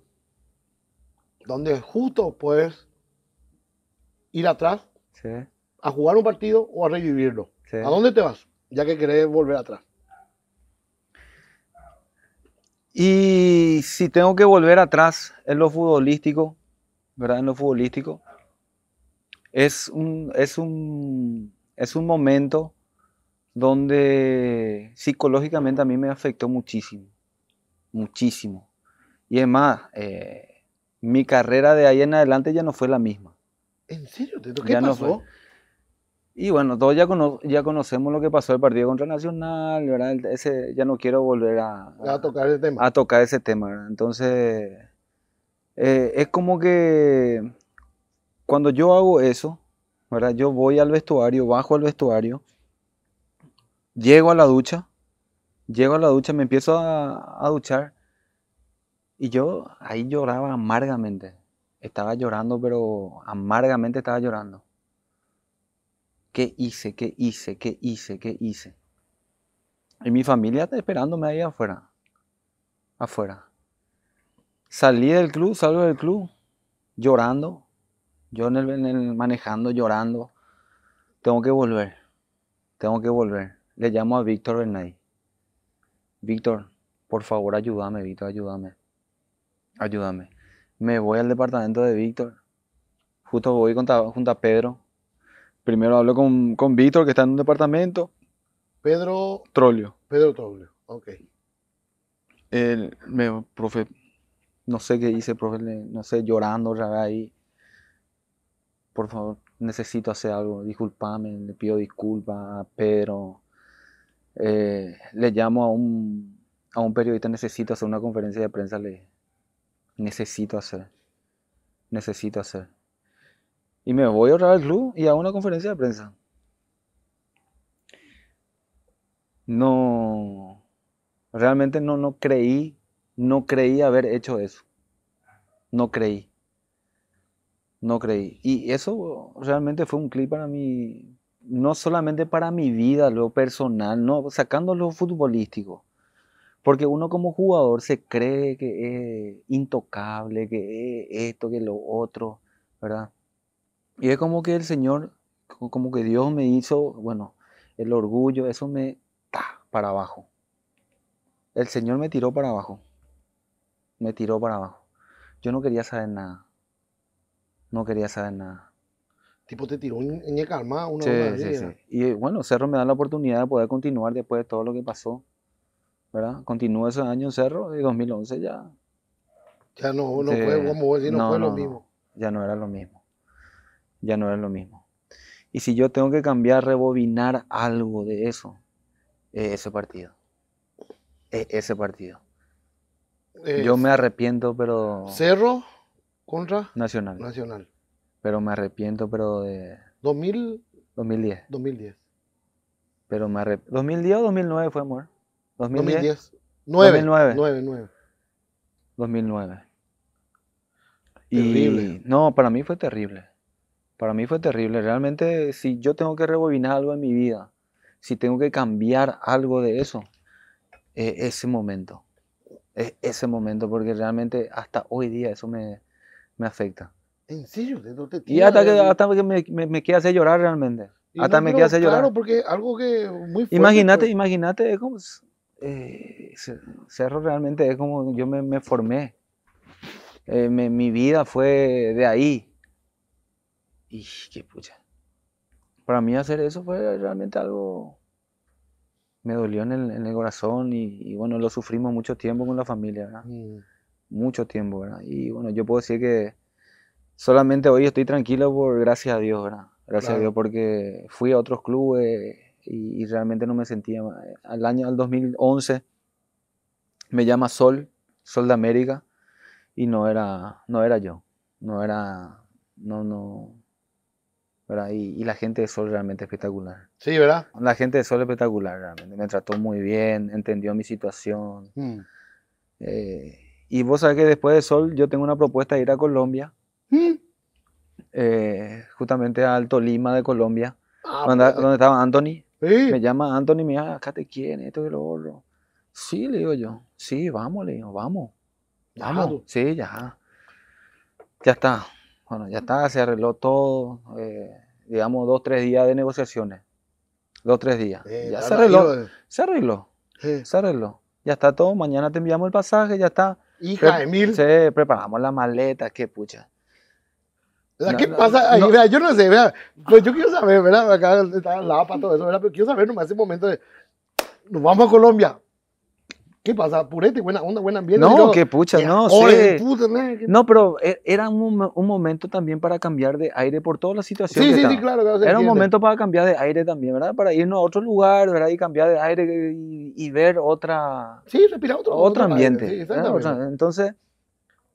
Donde justo puedes ir atrás a jugar un partido o a revivirlo. ¿A dónde te vas? Ya que querés volver atrás. Y si tengo que volver atrás en lo futbolístico, ¿verdad? En lo futbolístico, es un, es un, momento donde psicológicamente a mí me afectó muchísimo, muchísimo. Y es más, eh, mi carrera de ahí en adelante ya no fue la misma. ¿En serio? ¿Qué pasó? Y bueno, todos ya, conocemos lo que pasó el partido contra Nacional, ¿verdad? Ese, ya no quiero volver a, tocar ese tema. A tocar ese tema, Entonces, eh, es como que cuando yo hago eso, ¿verdad? Yo voy al vestuario, bajo al vestuario, llego a la ducha, llego a la ducha, me empiezo a duchar y yo ahí lloraba amargamente. Estaba llorando, pero amargamente estaba llorando. ¿Qué hice? ¿Qué hice? ¿Qué hice? ¿Qué hice? Y mi familia está esperándome ahí afuera. Afuera. Salí del club, salgo del club, llorando. Yo manejando, llorando. Tengo que volver. Tengo que volver. Le llamo a Víctor Bernay. Víctor, por favor, ayúdame, Víctor, ayúdame. Ayúdame. Me voy al departamento de Víctor. Justo voy junto a Pedro, Primero hablo con, Víctor, que está en un departamento. Pedro. Trolio. Pedro Trolio, ok. El, me, profe, no sé qué hice, profe, no sé, llorando, ya ahí. Por favor, necesito hacer algo, disculpame, le pido disculpas pero eh, le llamo a un, a un periodista, necesito hacer una conferencia de prensa, le necesito hacer, necesito hacer y me voy a vez al club y a una conferencia de prensa. No, realmente no, no creí, no creí haber hecho eso. No creí. No creí. Y eso realmente fue un clip para mí, no solamente para mi vida, lo personal, no, sacando lo futbolístico. Porque uno como jugador se cree que es intocable, que es esto, que es lo otro, ¿verdad? Y es como que el Señor, como que Dios me hizo, bueno, el orgullo, eso me, para abajo. El Señor me tiró para abajo. Me tiró para abajo. Yo no quería saber nada. No quería saber nada. Tipo te tiró en, el calma una sí, sí, sí. Y bueno, Cerro me da la oportunidad de poder continuar después de todo lo que pasó. ¿Verdad? Continúo esos años en Cerro y 2011 ya. Ya no, no fue, como no, fue lo mismo. Ya no era lo mismo ya no es lo mismo. Y si yo tengo que cambiar, rebobinar algo de eso, e-, ese partido. E-, ese partido. yo me arrepiento, pero... Cerro contra Nacional. Nacional. Pero me arrepiento, pero de... 2010. 2010. Pero 2010 o 2009 fue, amor. 2010. 2009. 9, 2009. 2009. Terrible. Y... No, para mí fue terrible. Para mí fue terrible. Realmente, si yo tengo que rebobinar algo en mi vida, si tengo que cambiar algo de eso, es ese momento. Es ese momento, porque realmente hasta hoy día eso me, afecta. ¿En serio? y hasta que, hasta que me, me, hacer llorar realmente. hasta me queda hacer llorar. Claro, porque algo que muy fuerte. Imagínate, pues. imagínate, es como. Eh, cerro realmente es como yo me, me formé. Eh, mi vida fue de ahí y qué pucha. Para mí hacer eso fue realmente algo... Me dolió en el, corazón y, bueno, lo sufrimos mucho tiempo con la familia, ¿verdad? Mm. Mucho tiempo, Y bueno, yo puedo decir que solamente hoy estoy tranquilo por gracias a Dios, ¿verdad? Gracias a Dios porque fui a otros clubes y, realmente no me sentía mal. Al año al 2011 me llama Sol, Sol de América y no era no era yo, no era no no y, la gente de Sol realmente espectacular. Sí, ¿verdad? La gente de Sol espectacular, realmente. Me trató muy bien, entendió mi situación. Mm. Eh, y vos sabés que después de Sol yo tengo una propuesta de ir a Colombia, mm. eh, justamente al Tolima de Colombia, ah, pues. donde, estaba Anthony. Me llama Anthony, me dice, ah, acá te quieren, esto que lo Sí, le digo yo, sí, vamos, vamos. Vamos, sí, ya. Ya está. Bueno, ya está, se arregló todo, eh, digamos, dos, tres días de negociaciones. Dos, tres días. Eh, ya se arregló, eh. se arregló. Se arregló. Ya está todo, mañana te enviamos el pasaje, ya está. Hija de mil. Se preparamos la maleta, qué pucha. ¿Qué pasa yo no sé, pues yo quiero saber, ¿verdad? Acá está la APA, todo eso, ¿verdad? Pero quiero saber nomás ese momento de, nos vamos a Colombia, ¿Qué pasa? Purete, buena onda, buen ambiente. No, oh, ¡Qué pucha, no, sí. No, pero eh, era un, un, momento también para cambiar de aire por toda la situación. Sí, sí, sí, claro. era un momento para cambiar de aire también, ¿verdad? Para irnos a otro lugar, ¿verdad? Y cambiar de aire y, ver otra. Sí, respirar otro, otro, ambiente. sí, exactamente. Entonces,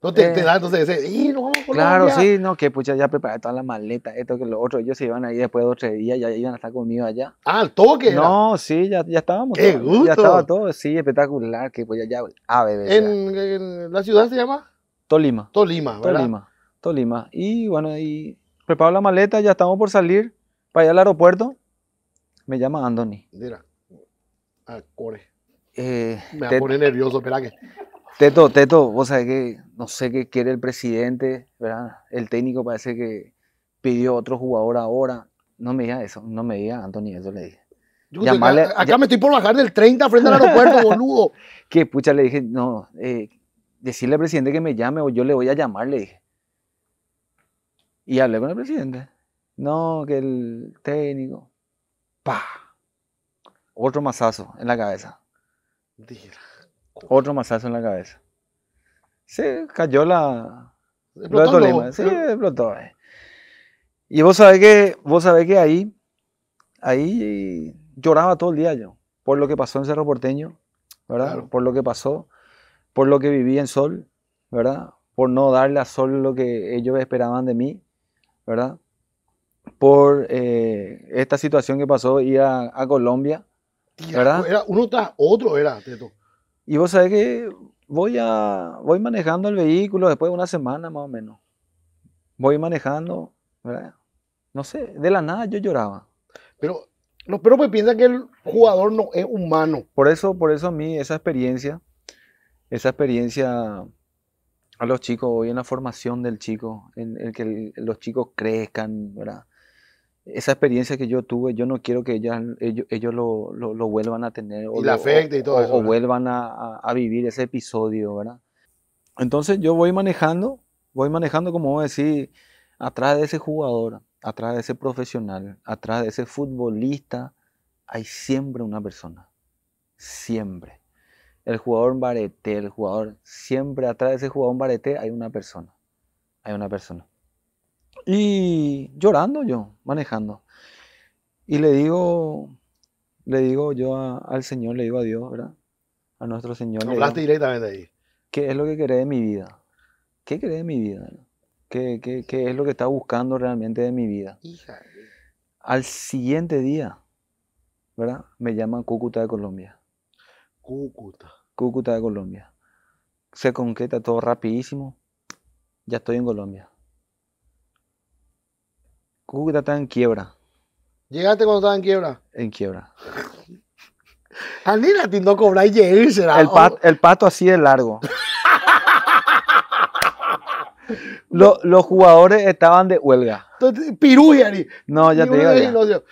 no te, da, entonces, ¡y no Claro, sí, no, que pues ya preparé toda la maleta, esto que lo otro. Ellos se iban ahí después de otro día, días, ya iban a estar conmigo allá. Ah, el toque. No, sí, ya, estábamos. ¡Qué gusto! Ya estaba todo, sí, espectacular, que pues ya, ya, a bebé, ¿En, la ciudad se llama? Tolima. Tolima, ¿verdad? Tolima, Tolima. Y bueno, y preparó la maleta, ya estamos por salir para ir al aeropuerto. Me llama Andoni. Mira, a core. Eh, Me va a nervioso, espera que... Teto, Teto, vos sabés que no sé qué quiere el presidente, ¿verdad? El técnico parece que pidió otro jugador ahora. No me diga eso, no me diga, Antonio, eso le dije. Yo, acá, me estoy por bajar del 30 frente al aeropuerto, boludo. que pucha, le dije, no, eh, decirle al presidente que me llame o yo le voy a llamar, le dije. Y hablé con el presidente. No, que el técnico. ¡Pah! Otro mazazo en la cabeza. Otro masazo en la cabeza. se cayó la. Lo Tolima. Sí, explotó. Eh. Y vos sabés que, vos sabés que ahí, ahí lloraba todo el día yo, por lo que pasó en Cerro Porteño, ¿verdad? Por lo que pasó, por lo que viví en Sol, ¿verdad? Por no darle a Sol lo que ellos esperaban de mí, ¿verdad? Por eh, esta situación que pasó, ir a, Colombia, ¿verdad? Era uno tras otro, era, Teto. Y vos sabés que voy, a, voy manejando el vehículo después de una semana más o menos. Voy manejando, ¿verdad? No sé, de la nada yo lloraba. Pero los perros pues piensan que el jugador no es humano. Por eso, por eso a mí esa experiencia, esa experiencia a los chicos hoy en la formación del chico, en el que los chicos crezcan, ¿verdad? esa experiencia que yo tuve, yo no quiero que ellas, ellos, lo, vuelvan a tener. O, y todo vuelvan a, vivir ese episodio, ¿verdad? Entonces yo voy manejando, voy manejando, como decir, atrás de ese jugador, atrás de ese profesional, atrás de ese futbolista, hay siempre una persona. Siempre. El jugador barete, el jugador, siempre atrás de ese jugador barete hay una persona. Hay una persona. Y llorando yo, manejando. Y le digo, le digo yo al Señor, le digo a Dios, ¿verdad? A nuestro Señor. Hablaste directamente ahí. ¿Qué es lo que querés de mi vida? ¿Qué querés de mi vida? ¿Qué, es lo que está buscando realmente de mi vida? Al siguiente día, ¿verdad? Me llaman Cúcuta de Colombia. Cúcuta. Cúcuta de Colombia. Se concreta todo rapidísimo. Ya estoy en Colombia. Cúcuta está en quiebra. Llegaste cuando estaba en quiebra. En quiebra. Andina no cobrar y será. El, oh. el pato así de largo. los jugadores estaban de huelga. ni. No, ya te digo.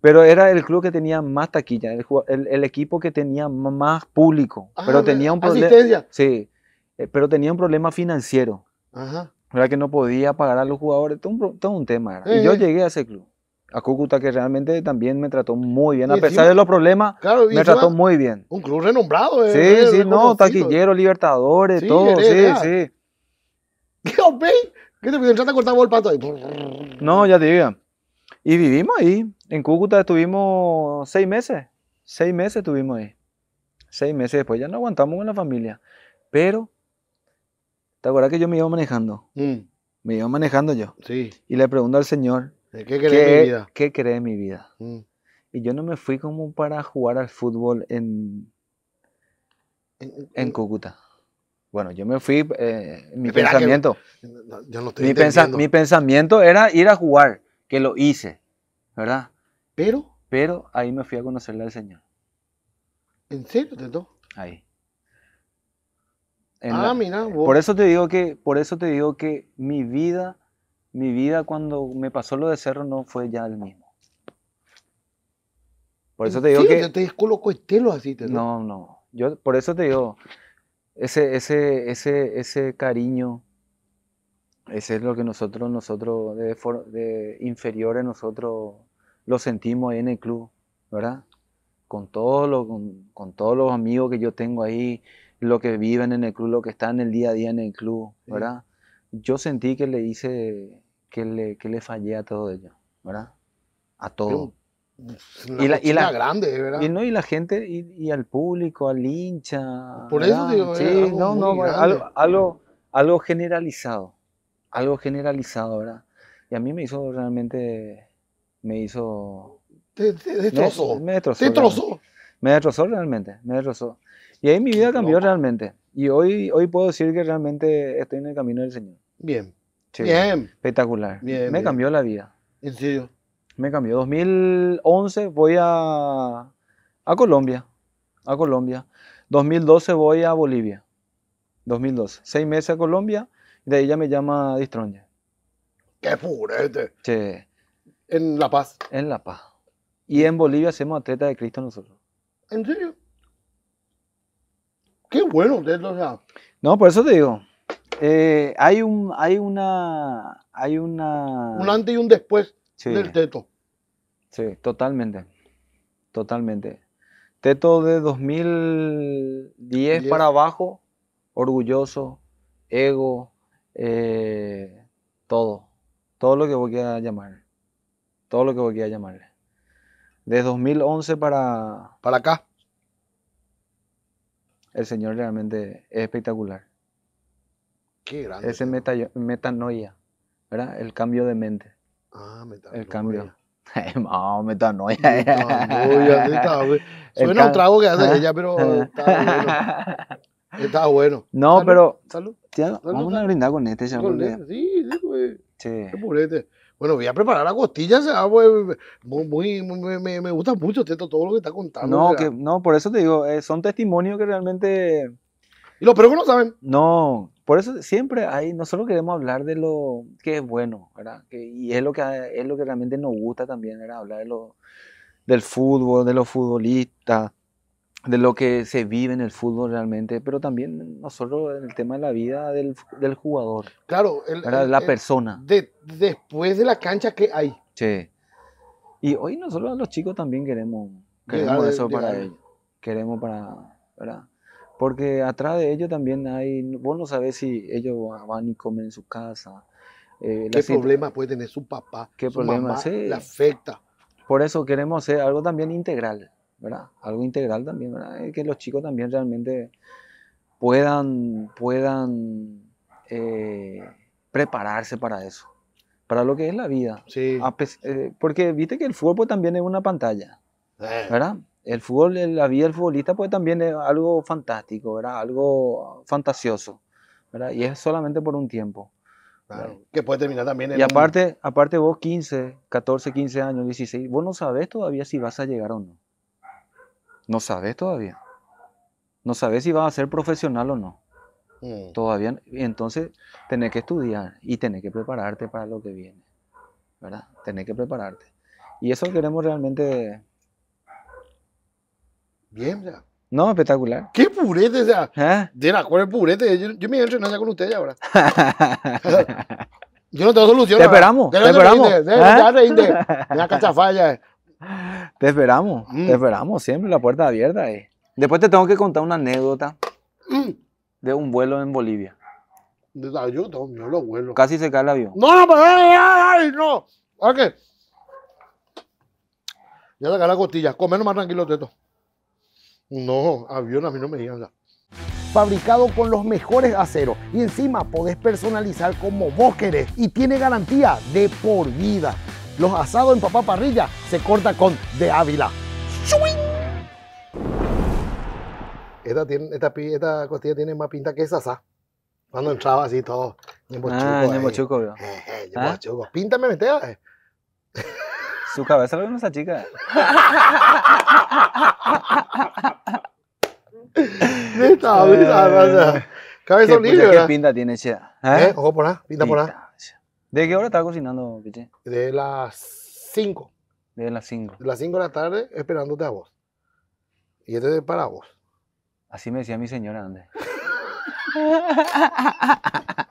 Pero era el club que tenía más taquilla, el, equipo que tenía más público. pero ah, tenía un problema. Sí, eh, pero tenía un problema financiero. Ajá era que no podía pagar a los jugadores, todo un, un tema y yo eh. llegué a ese club, a Cúcuta, que realmente también me trató muy bien, a pesar de los problemas, me trató muy bien. Un club renombrado, eh, Sí, eh, sí, no, taquillero, libertadores, todo, sí, sí. ¿Qué, hombre? ¿Qué te pensaste a cortar el pato ahí? No, ya te digo. Y vivimos ahí, en Cúcuta estuvimos seis meses, seis meses estuvimos ahí. Seis meses después ya no aguantamos con la familia, pero ¿Te acuerdas que yo me iba manejando? Mm. Me iba manejando yo. Sí. Y le pregunto al Señor, ¿qué cree qué, mi vida? ¿qué cree mi vida? Y yo no me fui como para jugar al fútbol en, en, Cúcuta. Bueno, yo me fui, eh, mi pensamiento. no estoy mi, mi pensamiento era ir a jugar, que lo hice, ¿verdad? Pero. Pero ahí me fui a conocerle al Señor. ¿En serio, Ahí. Ah, mira, Por eso te digo que, por eso te digo que mi vida, mi vida cuando me pasó lo de cerro no fue ya el mismo. Por eso te digo sí, que. Yo te descoloco estelos así, No, no. Yo, por eso te digo, ese, ese, ese, ese cariño, ese es lo que nosotros, nosotros, de, inferiores, nosotros lo sentimos ahí en el club, ¿verdad? Con, todos los, con todos los amigos que yo tengo ahí, lo que viven en el club, lo que están el día a día en el club, ¿verdad? Yo sentí que le hice, que le, que le fallé a todo ello, ¿verdad? A todo. Mm, y la, grande, ¿verdad? Y, no, y la gente, y, al público, al hincha. Por eso digo, sí, no, no, algo, algo, generalizado, algo generalizado, ¿verdad? Y a mí me hizo realmente, me hizo... Te, destrozó. me destrozó. Te destrozó. Me destrozó realmente, me destrozó. Y ahí mi vida cambió realmente. Y hoy, hoy puedo decir que realmente estoy en el camino del Señor. Bien. bien. Espectacular. me cambió la vida. ¿En serio? Me cambió. 2011 voy a, Colombia. A Colombia. 2012 voy a Bolivia. 2012. Seis meses a Colombia. de ahí ya me llama distroña ¡Qué purete! Che. En La Paz. En La Paz. Y en Bolivia hacemos atleta de Cristo nosotros. ¿En serio? Qué bueno Teto No, por eso te digo. Eh, hay un, hay una, hay una. Un antes y un después del teto. Sí, totalmente. Totalmente. Teto de 2010 para abajo, orgulloso, ego, eh, todo. Todo lo que voy a llamar. Todo lo que voy a llamar. De 2011 para... Para acá el Señor realmente es espectacular. Qué grande. Ese metanoia, ¿verdad? El cambio de mente. Ah, metanoia. El cambio. no, metanoia. metanoia está, Suena un trago que hace ella, pero está bueno. Está bueno. No, pero. Salud. vamos a brindar con este, Con este, sí, sí, güey. Pues. Sí. Qué pulete. Bueno, voy a preparar la costilla, se va muy, muy, me, me, gusta mucho todo lo que está contando. No, que, no por eso te digo, eh, son testimonios que realmente... Y los peruanos no saben. No, por eso siempre hay, nosotros queremos hablar de lo que es bueno, ¿verdad? y es lo, que, es lo que realmente nos gusta también, era Hablar de lo, del fútbol, de los futbolistas, de lo que se vive en el fútbol realmente, pero también nosotros en el tema de la vida del, jugador. Claro, la persona. De, después de la cancha, que hay? Sí. Y hoy nosotros los chicos también queremos, queremos eso para ellos. Queremos para, Porque atrás de ellos también hay, vos no sabés si ellos van y comen en su casa. Eh, ¿Qué problema puede tener su papá? ¿Qué su problema? Mamá sí. le afecta? Por eso queremos hacer algo también integral. Algo integral también, Que los chicos también realmente puedan, puedan eh, prepararse para eso, para lo que es la vida. Eh, porque viste que el fútbol pues, también es una pantalla, eh. El fútbol, la vida del futbolista pues también es algo fantástico, Algo fantasioso, Y es solamente por un tiempo. que puede terminar también Y aparte, aparte vos 15, 14, 15 años, 16, vos no sabes todavía si vas a llegar o no no sabes todavía. No sabes si vas a ser profesional o no. Mm. Todavía, entonces tenés que estudiar y tenés que prepararte para lo que viene. ¿Verdad? Tenés que prepararte. Y eso queremos realmente. Bien, ya. No, espectacular. ¡Qué purete! O sea, ¿Eh? de la cual el purete. Yo, me entreno ya con ustedes ahora. yo no tengo solución. Te esperamos. Te esperamos. Ya ¿Eh? te, te, Te esperamos, te mm. esperamos siempre, la puerta abierta. Eh. Después te tengo que contar una anécdota mm. de un vuelo en Bolivia. Ah, Casi se cae el avión. No, pero ay, no. ¿A qué? Ya le cae la costilla. Comer más tranquilo, Teto. No, avión a mí no me digan nada. fabricado con los mejores aceros y encima podés personalizar como vos querés y tiene garantía de por vida. Los asados en papá parrilla se corta con de Ávila. Esta, tiene, esta, costilla tiene más pinta que ¿sabes? Cuando entraba así todo. Ñembochuco. Ah, Ñembochuco, eh, eh, ¿Ah? Píntame, eh. Su cabeza lo vemos a chica. Neta, ah, cabeza libre. ¿Qué pinta tiene, esa? ¿Ah? ¿Eh? Ojo por ahí, pinta por ahí. ¿De qué hora estás cocinando, Piche? De las 5. De las 5. De las 5 de la tarde, esperándote a vos. Y este es para vos. Así me decía mi señora antes.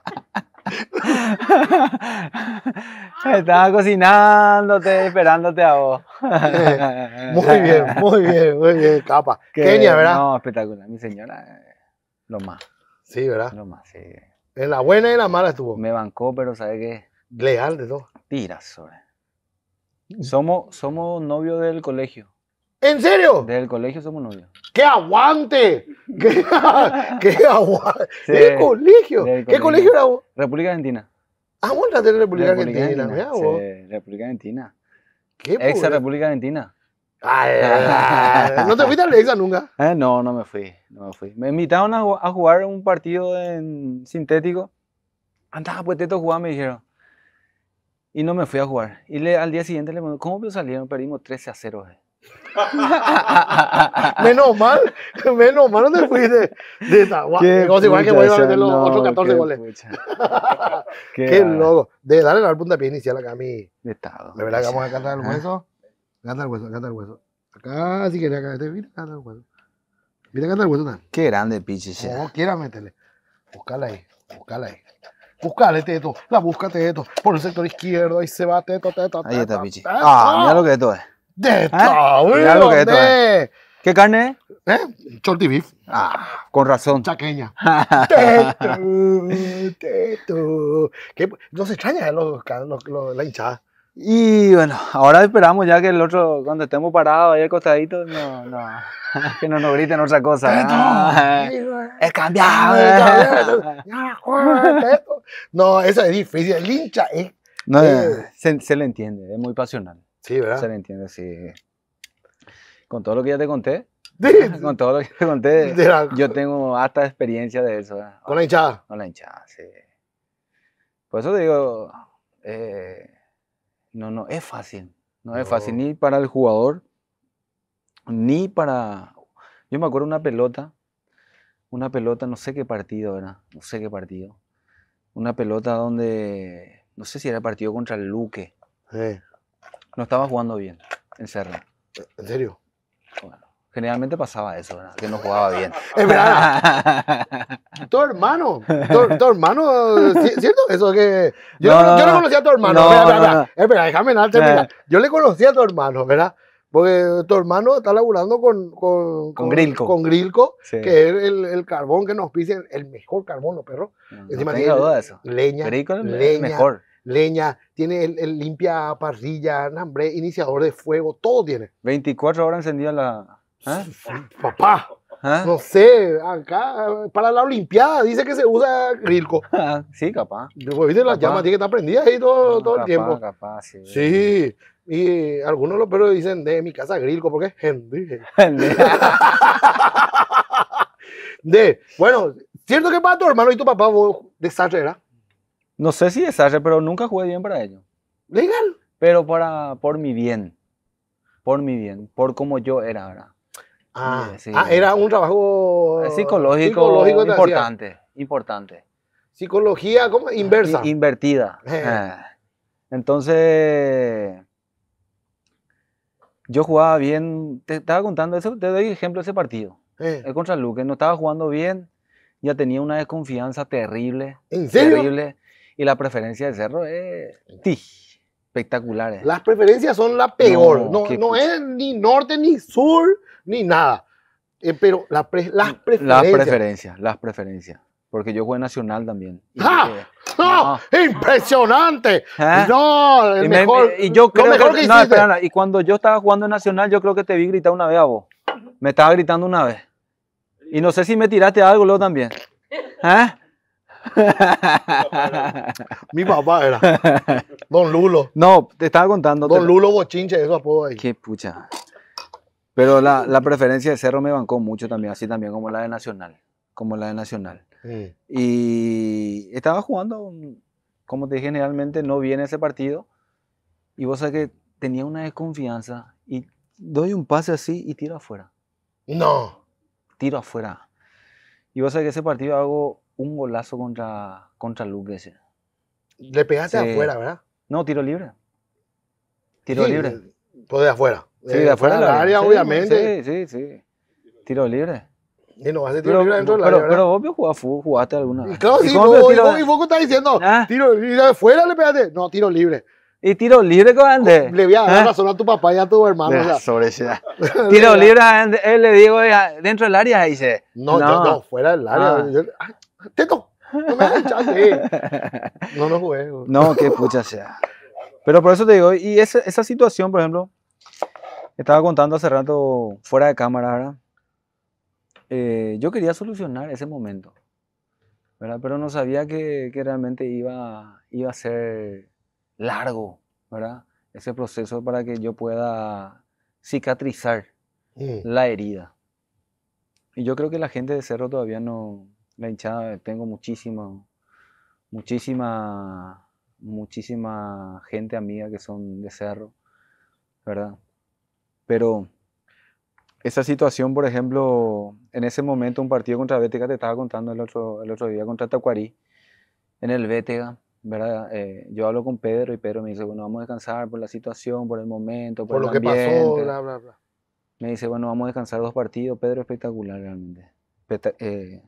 Estaba cocinándote, esperándote a vos. muy bien, muy bien, muy bien, capa. Kenia, ¿verdad? No, espectacular. Mi señora, eh, lo más. Sí, ¿verdad? Lo más, sí. En la buena y en la mala estuvo. Me bancó, pero ¿sabes qué? Leal de todo. Tiras, sobre. Somos, somos novios del colegio. ¿En serio? Del colegio somos novios. ¡Qué aguante! ¡Qué, aguante! colegio? ¿Qué colegio, era vos? República Argentina. Ah, bueno, de República, República Argentina. sí, República Argentina. ¿Qué Ex República Argentina. ¿No te fuiste la Exa nunca? Eh, no, no me fui, no me fui. Me invitaron a, jugar un partido en sintético. Andaba pues teto jugar, me dijeron. Y no me fui a jugar. Y al día siguiente le mandó, ¿cómo salieron? Perdimos 13 a 0. Eh. menos mal, menos mal no te fuiste de esa. Wow, igual que voy a meter los otros 14 goles. qué, loco. De darle la punta de pie inicial acá a mí De, estado, de verdad que vamos a cantar el hueso. Gata el hueso, gata el hueso. Acá, si quería acá, este, mira, gata el hueso. Mira, gata el hueso. Qué grande, pinche. No, oh, quiera meterle. Buscala ahí, buscala ahí. Buscale, este, Teto. La busca, Teto. Por el sector izquierdo. Ahí se va, Teto, Teto. Ahí está, pichi. Ah, mira lo que esto es. Teto, ¿Eh? Mira lo que esto es. ¿Qué carne es? ¿Eh? Shorty beef. Ah, con razón. Chaqueña. teto, Teto. ¿Qué? No se extraña eh, los, los, la hinchada. Y bueno, ahora esperamos ya que el otro, cuando estemos parados ahí acostaditos, no, no, que no nos griten otra cosa. Es cambiado. No, eso es difícil. El hincha eh. No, eh. se, se, le entiende, es muy pasional. Sí, ¿verdad? Se le entiende, sí. Con todo lo que ya te conté, con todo lo que te conté, yo tengo hasta experiencia de eso. ¿Con la hinchada? Con la hinchada, sí. Por eso te digo. Eh, no, no es fácil. No, es fácil ni para el jugador, ni para... Yo me acuerdo una pelota, una pelota, no sé qué partido era, no sé qué partido. Una pelota donde, no sé si era partido contra el Luque. Sí. No estaba jugando bien en Cerro. ¿En serio? Bueno, Generalmente pasaba eso, ¿verdad? que no jugaba bien. Es verdad. tu hermano, tu, hermano, ¿cierto? Eso que. Yo no, yo conocía a tu hermano. No, espera, déjame nada Yo le conocía a tu hermano, ¿verdad? Porque tu hermano está laburando con, con, con, Grilco, con Grilco que es el, el, carbón que nos piden, el mejor carbón, los perros. No, tengo duda de eso. Leña, Grilco es leña, mejor. leña, tiene el, limpia parrilla, hambre, iniciador de fuego, todo tiene. 24 horas encendida la, ¿Ah? Ah. Papá. ¿Ah? No sé, acá, para la Olimpiada, dice que se usa Grilco sí, capaz. viste las llamas, tiene que estar prendidas ahí todo, el tiempo. Capaz, sí. Y algunos los perros dicen de mi casa Grilco, porque es gente. de, bueno, cierto que para tu hermano y tu papá de desastre era. No sé si desastre, pero nunca jugué bien para ellos. Legal. Pero para, por mi bien. Por mi bien. Por como yo era, ¿verdad? Ah, ah, era un trabajo psicológico, importante, importante. Psicología como ah, inversa. Invertida. Eh. Ah. Entonces, yo jugaba bien, te estaba contando, eso, te doy ejemplo de ese partido. Eh. El contra Luque, no estaba jugando bien, ya tenía una desconfianza terrible. ¿En Terrible. Y la preferencia de cerro es eh, espectacular. Las preferencias son la peor. no, no es ni norte ni sur, ni nada. Eh, pero las preferencias. Las preferencias, las preferencias. Porque yo jugué nacional también. ¡Impresionante! ¿Eh? No, el mejor. y que, no, y cuando yo estaba jugando en Nacional, yo creo que te vi gritar una vez a vos. Me estaba gritando una vez. Y no sé si me tiraste algo luego también. ¿Eh? Mi papá era. Don Lulo. No, te estaba contando. Don Lulo Bochinche, eso apodo ahí. Qué pucha. Pero la, preferencia de Cerro me bancó mucho también, así también como la de Nacional. Como la de Nacional. Mm. Y estaba jugando, mm, como te dije, generalmente no viene ese partido. Y vos sabés que tenía una desconfianza y doy un pase así y tiro afuera. No. Tiro afuera. Y vos sabés que ese partido hago un golazo contra, contra Luke Le pegaste afuera, ¿verdad? No, tiro libre. Tiro libre. Pues afuera. Sí, de eh, afuera del área, obviamente. Sí, sí, sí. Tiro libre. Y no hace tiro pero, libre dentro del área. Pero vos jugaste, jugaste alguna vez. Y claro, sí, y, vos, y estás diciendo, ah. tiro libre afuera le pegaste. No, tiro libre. ¿Y tiro libre con Ande? Le voy a dar ah. razón a tu papá y a tu hermano. Sobre sobre tiro libre él eh, le digo, eh, dentro del área, dice. No, no, yo, no fuera del área. Ah. teto, no me escuchaste. no, no jugué. No, qué pucha sea. Pero por eso te digo, y esa, esa situación, por ejemplo, estaba contando hace rato, fuera de cámara, ¿verdad? Eh, yo quería solucionar ese momento, ¿verdad? Pero no sabía que, realmente iba, iba a ser largo, ¿verdad? Ese proceso para que yo pueda cicatrizar mm. la herida. Y yo creo que la gente de Cerro todavía no, la hinchada, tengo muchísima, muchísima, muchísima gente amiga que son de Cerro, ¿verdad? Pero esa situación, por ejemplo, en ese momento, un partido contra Bétega, te estaba contando el otro, día, contra Tacuarí, en el Bétega, ¿verdad? Eh, yo hablo con Pedro y Pedro me dice, bueno, vamos a descansar por la situación, por el momento, por, por lo que pasó, bla, bla, bla. Me dice, bueno, vamos a descansar dos partidos. Pedro espectacular realmente. Eh,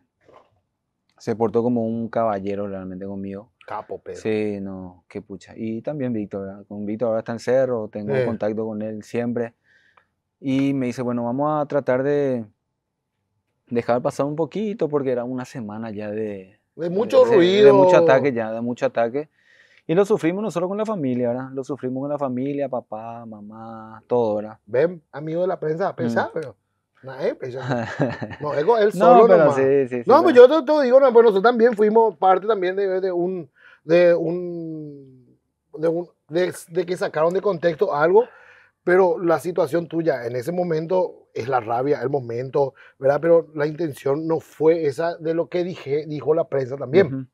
se portó como un caballero realmente conmigo. Capo, Pedro. Sí, no, qué pucha. Y también Víctor, con Víctor ahora está en Cerro, tengo contacto con él siempre. Y me dice, bueno, vamos a tratar de dejar pasar un poquito porque era una semana ya de... De mucho ruido. De mucho ataque ya, de mucho ataque. Y lo sufrimos nosotros con la familia, ¿verdad? Lo sufrimos con la familia, papá, mamá, todo, ¿verdad? Ven, amigo de la prensa, pensá, mm. pero... no, él, él solo no, pero Sí, sí, sí, pues no, yo te, digo, no, pues nosotros también fuimos parte también de, de un... De un, de un de que sacaron de contexto algo pero la situación tuya en ese momento es la rabia, el momento, ¿verdad? Pero la intención no fue esa de lo que dije, dijo la prensa también.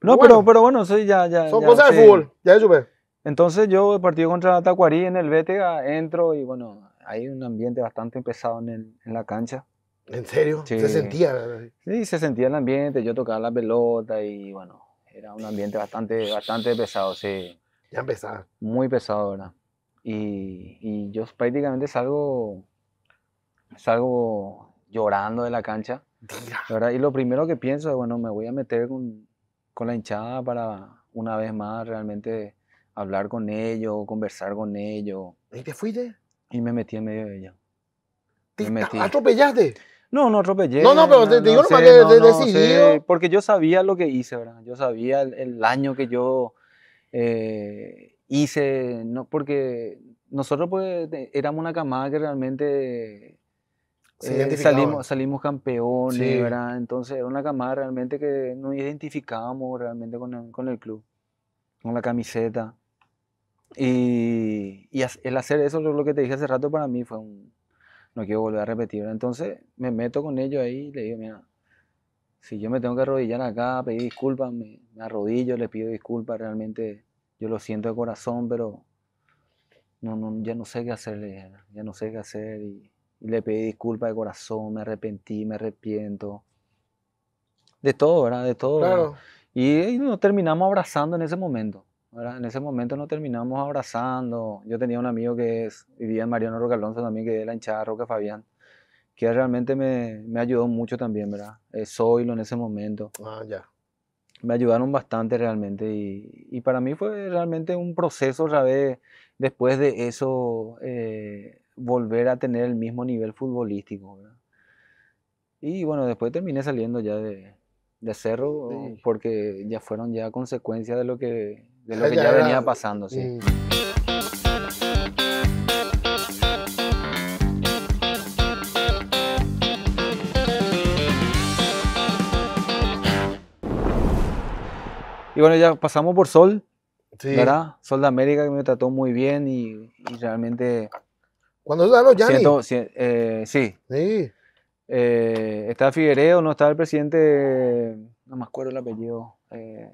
No, pero, pero bueno, sí ya, ya. Son cosas de fútbol, ya supe. Entonces yo el partido contra Tacuarí en el BT, ah, entro y bueno, hay un ambiente bastante pesado en, en la cancha. ¿En serio? Sí. ¿Se sentía? Sí, se sentía el ambiente, yo tocaba la pelota y bueno, era un ambiente bastante, bastante pesado, sí. Ya empezaba. Muy pesado, ¿verdad? Y, yo prácticamente salgo, salgo llorando de la cancha. Y lo primero que pienso es, bueno, me voy a meter con, la hinchada para una vez más realmente hablar con ellos, conversar con ellos. ¿Y te fuiste? Y me metí en medio de ella. atropellaste? No, no atropellé. No, no, pero te, digo no que decidido. porque yo sabía lo que hice, ¿verdad? Yo sabía el, el año que yo eh, y no, porque nosotros pues éramos una camada que realmente eh, salimos, pues. salimos campeones, Entonces era una camada realmente que nos identificábamos realmente con el, club, con la camiseta. Y, el hacer eso, lo que te dije hace rato, para mí fue un... No quiero volver a repetir. Entonces me meto con ellos ahí y le digo, mira, si yo me tengo que arrodillar acá, pedir disculpas, me arrodillo, les pido disculpas, realmente yo lo siento de corazón, pero no, no, ya no sé qué hacerle ya no sé qué hacer. Y, le pedí disculpas de corazón, me arrepentí, me arrepiento. De todo, ¿verdad? De todo. Y, no nos terminamos abrazando en ese momento. ¿verdad? En ese momento nos terminamos abrazando. Yo tenía un amigo que es, vivía en Mariano Roca Alonso también, que es la hinchada Roca Fabián, que realmente me, me ayudó mucho también, ¿verdad? Eh, Soylo en ese momento. Ah, ya me ayudaron bastante realmente y, para mí fue realmente un proceso otra vez después de eso eh, volver a tener el mismo nivel futbolístico. Y bueno, después terminé saliendo ya de, de Cerro porque ya fueron ya consecuencias de lo que, ya, venía pasando. Sí. Y bueno, ya pasamos por Sol, sí. ¿verdad? Sol de América que me trató muy bien y, realmente... Cuando están los ya sí. Sí. Eh, estaba Figueredo, no estaba el presidente, no me acuerdo el apellido, eh,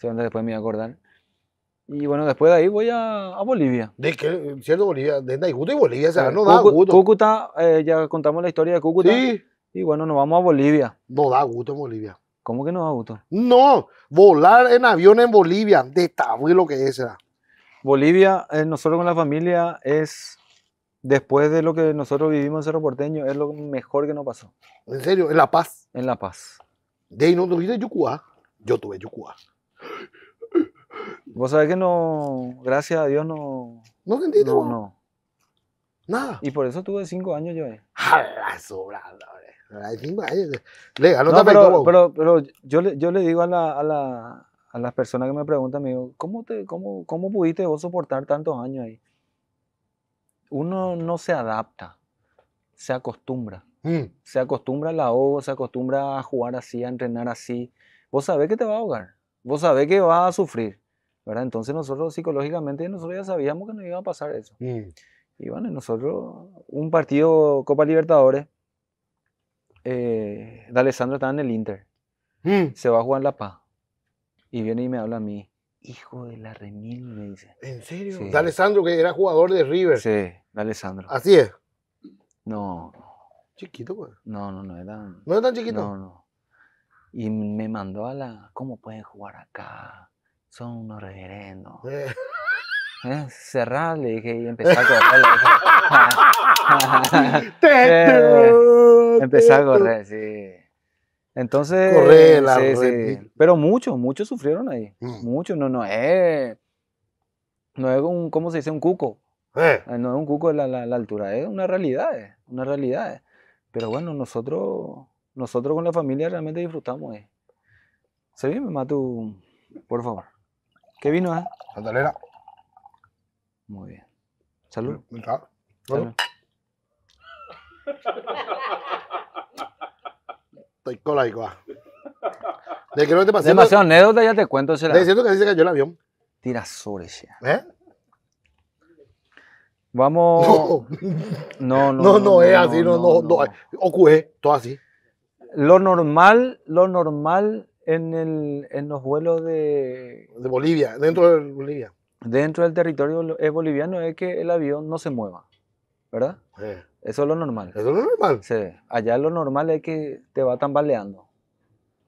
después me voy a acordar. Y bueno, después de ahí voy a, a Bolivia. ¿De qué? ¿Cierto, Bolivia? De Naicuta y Bolivia, no da gusto. Cúcuta, eh, ya contamos la historia de Cúcuta. Sí. Y bueno, nos vamos a Bolivia. No da gusto en Bolivia. ¿Cómo que no, gustar? No, volar en avión en Bolivia, de tabú y lo que es. Bolivia, eh, nosotros con la familia, es después de lo que nosotros vivimos en Cerro Porteño, es lo mejor que nos pasó. ¿En serio? ¿En La Paz? En La Paz. ¿De ahí no tuviste Yucuá? Yo tuve Yucuá. Vos sabés que no, gracias a Dios no. No sentiste, no, Nada. Y por eso tuve cinco años yo ahí. A la sobrada, pero, pero, yo, yo le digo a, la, a, la, a las personas que me preguntan, amigo ¿cómo, te, cómo, ¿cómo pudiste vos soportar tantos años ahí? Uno no se adapta, se acostumbra. Mm. Se acostumbra la ahogo, se acostumbra a jugar así, a entrenar así. Vos sabés que te va a ahogar, vos sabés que vas a sufrir. ¿verdad? Entonces nosotros psicológicamente nosotros ya sabíamos que nos iba a pasar eso. Mm. Y bueno, nosotros, un partido Copa Libertadores, eh, D'Alessandro estaba en el Inter. Mm. Se va a jugar La Paz. Y viene y me habla a mí. Hijo de la remil, me dice. ¿En serio? D'Alessandro, que era jugador de River. Sí, D'Alessandro. ¿Así es? No. Chiquito, güey. Pues. No, no, no era. ¿No era tan chiquito? No, no. Y me mandó a la. ¿Cómo pueden jugar acá? Son unos reverendos. Eh. Ah, cerrar, le dije, y empecé a correr. Le a correr, sí. Entonces, sí, pero muchos, muchos sufrieron ahí, mm. muchos, no, no es, eh, no es un, ¿cómo se dice? Un cuco, eh. ah, no es un cuco de la, altura, es una realidad, es una realidad, pero bueno, nosotros, nosotros con la familia realmente disfrutamos, eh. se viene, mató por favor, ¿qué vino, eh? Santalera. Muy bien. Salud. Salud. Salud. Estoy colaico. De que no te pasé. Demasiado anécdota, ya te cuento. Es De cierto que así se cayó el avión. Tirasores ya. ¿Eh? Vamos. No, no, no, no, es así, no, no, no. Eh, todo así. Lo normal, lo normal en, el, en los vuelos de. De Bolivia, dentro de Bolivia dentro del territorio eh, boliviano es que el avión no se mueva, ¿verdad? Eso es lo normal. Eso es lo normal. Sí. Allá lo normal es que te va tambaleando.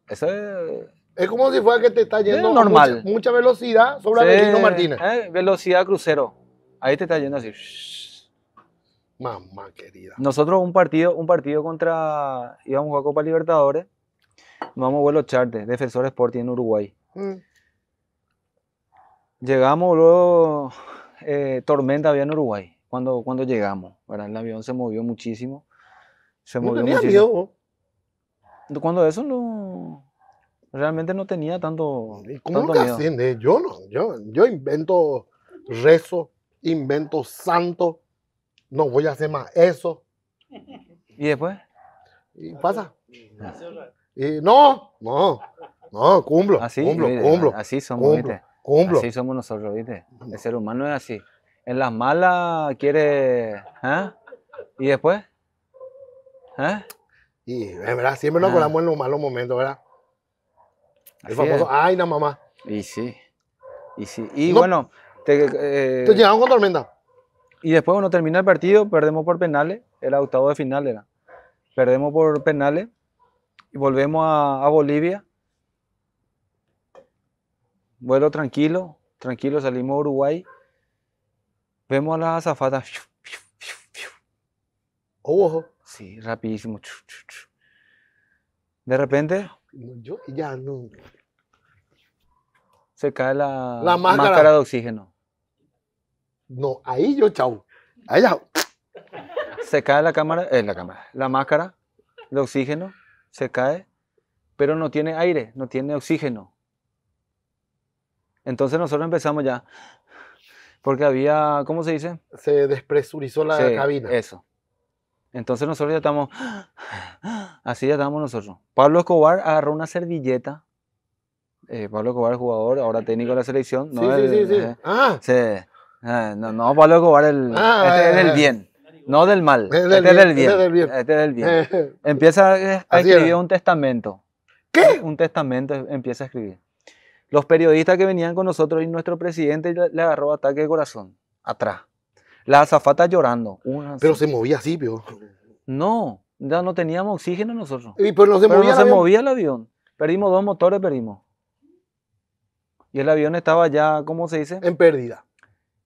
Eso es... Es como si fuera que te está yendo Mucha, velocidad sobre sí. Martínez. Eh, velocidad crucero. Ahí te está yendo así. Mamá querida. Nosotros un partido, un partido contra, íbamos a Copa Libertadores, vamos a vuelo charter, Defensor Sporting en Uruguay. Mm. Llegamos, luego eh, tormenta había en Uruguay, cuando, cuando llegamos, El avión se movió muchísimo. Se muchísimo. Cuando eso no... Realmente no tenía tanto, ¿Y cómo tanto miedo. Eh, yo no, yo, invento rezo, invento santo, no voy a hacer más eso. ¿Y después? Y pasa. Y no, no, no, cumplo. Así, ah, cumplo, cumplo, así somos. Cumplo. somos nosotros, ¿viste? El ser humano es así. En las malas quiere. ¿eh? ¿Y después? ¿Eh? Y eh, verdad, siempre nos ah. colamos en los malos momentos, ¿verdad? El famoso, ay, la mamá. Y sí. Y sí. Y bueno, te, eh, llegaron con tormenta. Y después, bueno, termina el partido, perdemos por penales, era octavo de final, era. Perdemos por penales y volvemos a Bolivia vuelo tranquilo, tranquilo, salimos a Uruguay, vemos a la azafata. Ojo. Sí, rapidísimo. De repente. Yo ya no. Se cae la, máscara. de oxígeno. No, ahí yo, chau. Ahí Se cae la cámara, eh, la cámara, la máscara de oxígeno, se cae, pero no tiene aire, no tiene oxígeno. Entonces nosotros empezamos ya, porque había, ¿cómo se dice? Se despresurizó la cabina. Eso. Entonces nosotros ya estamos, así ya estamos nosotros. Pablo Escobar agarró una servilleta. Eh, Pablo Escobar, jugador, ahora técnico de la selección. sí, sí, sí, sí. Eh, ah. ah no, Pablo Escobar, el, ah, este es del bien, no del mal. este, bien, es del bien, este es del bien. Empieza a, escribir un testamento. ¿Qué? Un testamento empieza a escribir. Los periodistas que venían con nosotros y nuestro presidente le agarró ataque de corazón, atrás. La azafata llorando. Pero se movía así, peor. No, ya no teníamos oxígeno nosotros. Y pero no se, movía, el se movía el avión. Perdimos dos motores, perdimos. Y el avión estaba ya, ¿cómo se dice? En pérdida.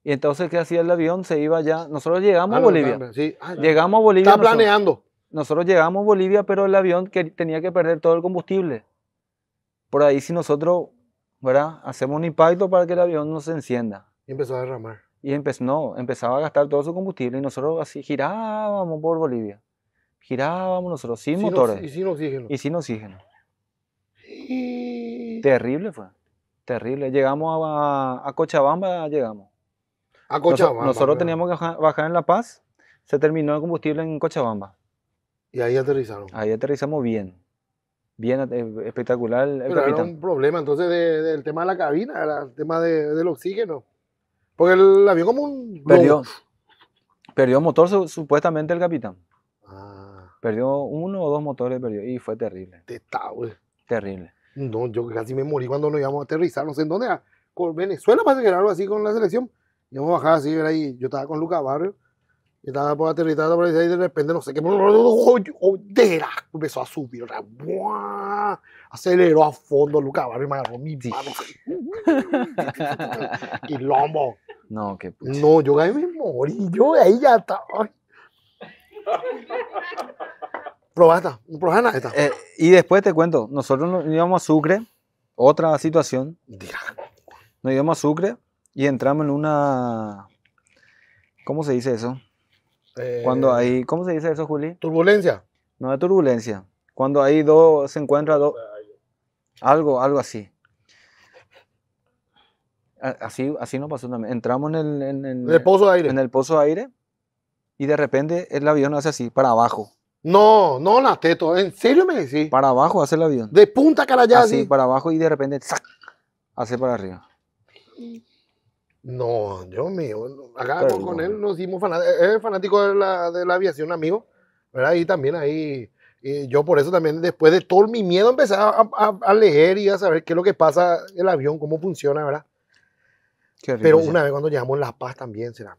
Y entonces, ¿qué hacía el avión? Se iba ya. Nosotros llegamos ah, a Bolivia. Ah, llegamos a Bolivia. Está planeando. Nosotros, llegamos a Bolivia, pero el avión que tenía que perder todo el combustible. Por ahí, si nosotros Hacemos un impacto para que el avión no se encienda. Y empezó a derramar. Y empezó, no, empezaba a gastar todo su combustible y nosotros así girábamos por Bolivia. Girábamos nosotros, sin, motores. y sin oxígeno. Y sin oxígeno. Terrible fue. Terrible. Llegamos a, Cochabamba, llegamos. A Cochabamba. nosotros teníamos que bajar en La Paz. Se terminó el combustible en Cochabamba. Y ahí aterrizaron. Ahí aterrizamos bien bien eh, espectacular. El eh, Pero capitán. era un problema entonces del tema de la cabina, era el tema del oxígeno. Porque el avión como un... Perdió, perdió motor supuestamente el capitán. Ah. Perdió uno o dos motores perdió, y fue terrible. Terrible. No, yo casi me morí cuando nos íbamos a aterrizar, no sé en dónde era. Con Venezuela para que era algo así con la selección. Íbamos a bajar así, era ahí. Yo estaba con Lucas Barrio y estaba por aterrizar, estaba por aterrizar y de repente no sé qué. ¡Jodera! Empezó a subir. ¡buah! Aceleró a fondo, Lucas Barrio me agarró y lomo. No, qué puta. No, yo ahí mi morí. Yo ahí ya estaba. Probata, probana esta. y después te cuento, nosotros nos íbamos a Sucre, otra situación. Nos íbamos a Sucre y entramos en una. ¿Cómo se dice eso? cuando eh, hay, ¿cómo se dice eso, Juli? Turbulencia. No es turbulencia. Cuando hay dos, se encuentra dos. Algo, algo así. Así, así nos pasó también. Entramos en el, en, el pozo de aire. En el pozo de aire y de repente el avión hace así, para abajo. No, no, la teto. ¿En serio me decís? Para abajo hace el avión. De punta cara ya. Así, para abajo y de repente hace para arriba. Mm. No, Dios mío. Acá con, él nos hicimos fanáticos. Eh, es fanático de la, aviación, amigo. ¿verdad? Y también ahí. yo por eso también, después de todo mi miedo, empecé a, a, leer y a saber qué es lo que pasa el avión, cómo funciona, ¿verdad? Pero una vez cuando llegamos a La Paz también, será.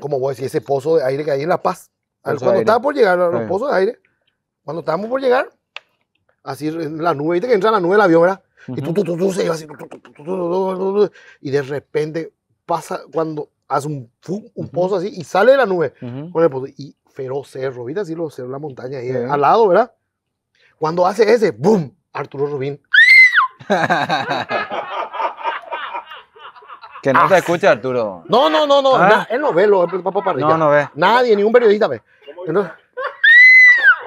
Como a decir ese pozo de aire que hay en La Paz. cuando estábamos por llegar, los pozos de aire. Cuando estábamos por llegar, así la nube, viste que entra la nube del avión, ¿verdad? Y y de repente pasa cuando hace un, un pozo así y sale de la nube. y feroz cerro, ¿viste? Así lo cerros, la montaña ahí al lado, ¿verdad? Cuando hace ese, ¡boom! Arturo Rubín. Que no se escucha, Arturo. No, no, no, no. él no ve lo papá No, no ve. Nadie, ningún periodista ve.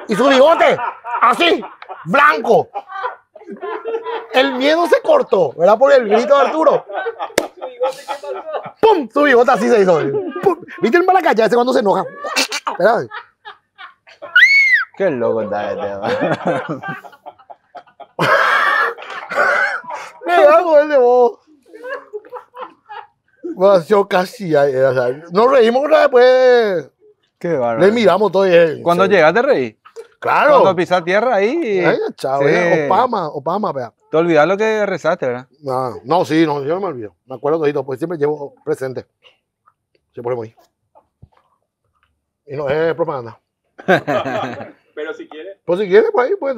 Y su bigote, así, blanco. El miedo se cortó, ¿verdad? Por el grito de Arturo. Su pasó? ¡Pum! Su bigote así se hizo. ¿Viste el calle, ese cuando se enoja? Qué loco está este. Me hago el de vos. yo casi. nos reímos una después. Pues. Qué bárbaro. Le miramos todo y. Cuando llegaste, reí. Claro. Cuando pisas tierra ahí. Ay, eh, vea. Te olvidas lo que rezaste, ¿verdad? No, ah, no, sí, no, yo no me olvido. Me acuerdo todito, pues siempre llevo presente. Se ponemos ahí. Y no es propaganda. Pero si quieres. Pues si quieres, pues ahí, pues.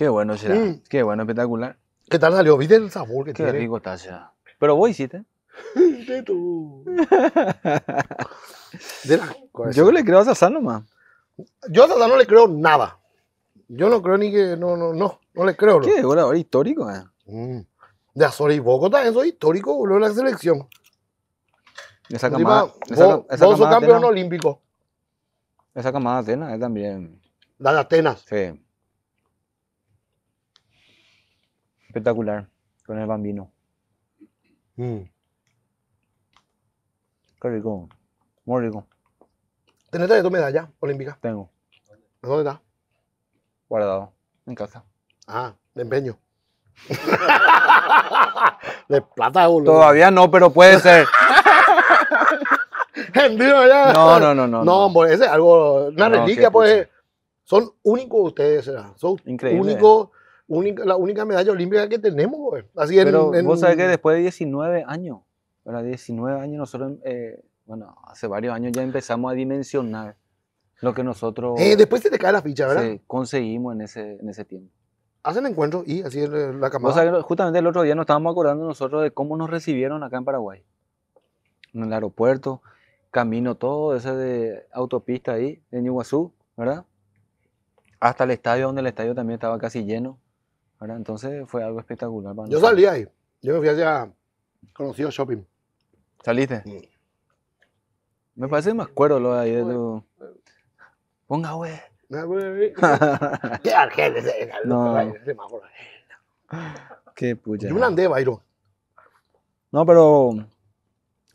Qué bueno será. Mm. Qué bueno, espectacular. ¿Qué tal salió? ¿Viste el sabor que tiene? Qué rico está Pero vos hiciste. de tú. Yo que le creo a Sasano, nomás. Yo a Sasán no le creo nada. Yo no creo ni que. No, no, no. No le creo. Qué ahora histórico, eh. Mm. De Azores y Bogotá, eso es histórico, boludo, la selección. Esa camada. Encima, esa, vos, esa campeón olímpico. Esa camada de Atenas es también. La de Atenas. Sí. espectacular con el bambino. Mm. Qué rico, muy rico. ¿Tenés de tu medalla olímpica? Tengo. ¿Dónde está? Guardado, en casa. Ah, de empeño. de plata, boludo. Todavía no, pero puede ser. ya. No, no, no, no. No, no. ese es algo, una reliquia, pues. Son únicos ustedes, ¿verdad? Son únicos la única medalla olímpica que tenemos. Así en, vos sabés que después de 19 años, 19 años nosotros, eh, bueno, hace varios años ya empezamos a dimensionar lo que nosotros... Eh, después se te cae la ficha, ¿verdad? conseguimos en ese, en ese tiempo. Hacen encuentros y así es eh, la camada. justamente el otro día nos estábamos acordando nosotros de cómo nos recibieron acá en Paraguay. En el aeropuerto, camino todo, ese de autopista ahí, en Iguazú ¿verdad? Hasta el estadio, donde el estadio también estaba casi lleno. Entonces fue algo espectacular. yo salí ahí. Yo me fui allá conocido shopping. ¿Saliste? Sí. Mm. Me parece más cuero lo de ahí de tu... Ponga, güey. Qué argel ese. No. Qué puya. Yo me andé, Bayro. No, pero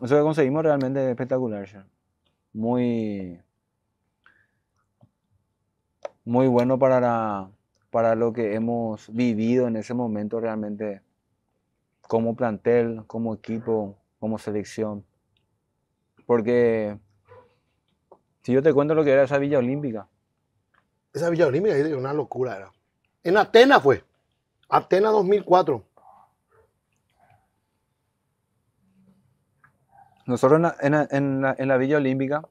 eso que conseguimos realmente espectacular. ya. Muy, muy bueno para la, para lo que hemos vivido en ese momento realmente como plantel, como equipo, como selección. Porque si yo te cuento lo que era esa Villa Olímpica. Esa Villa Olímpica era una locura. Era. En Atenas fue. Atenas 2004. Nosotros en la, Villa Olímpica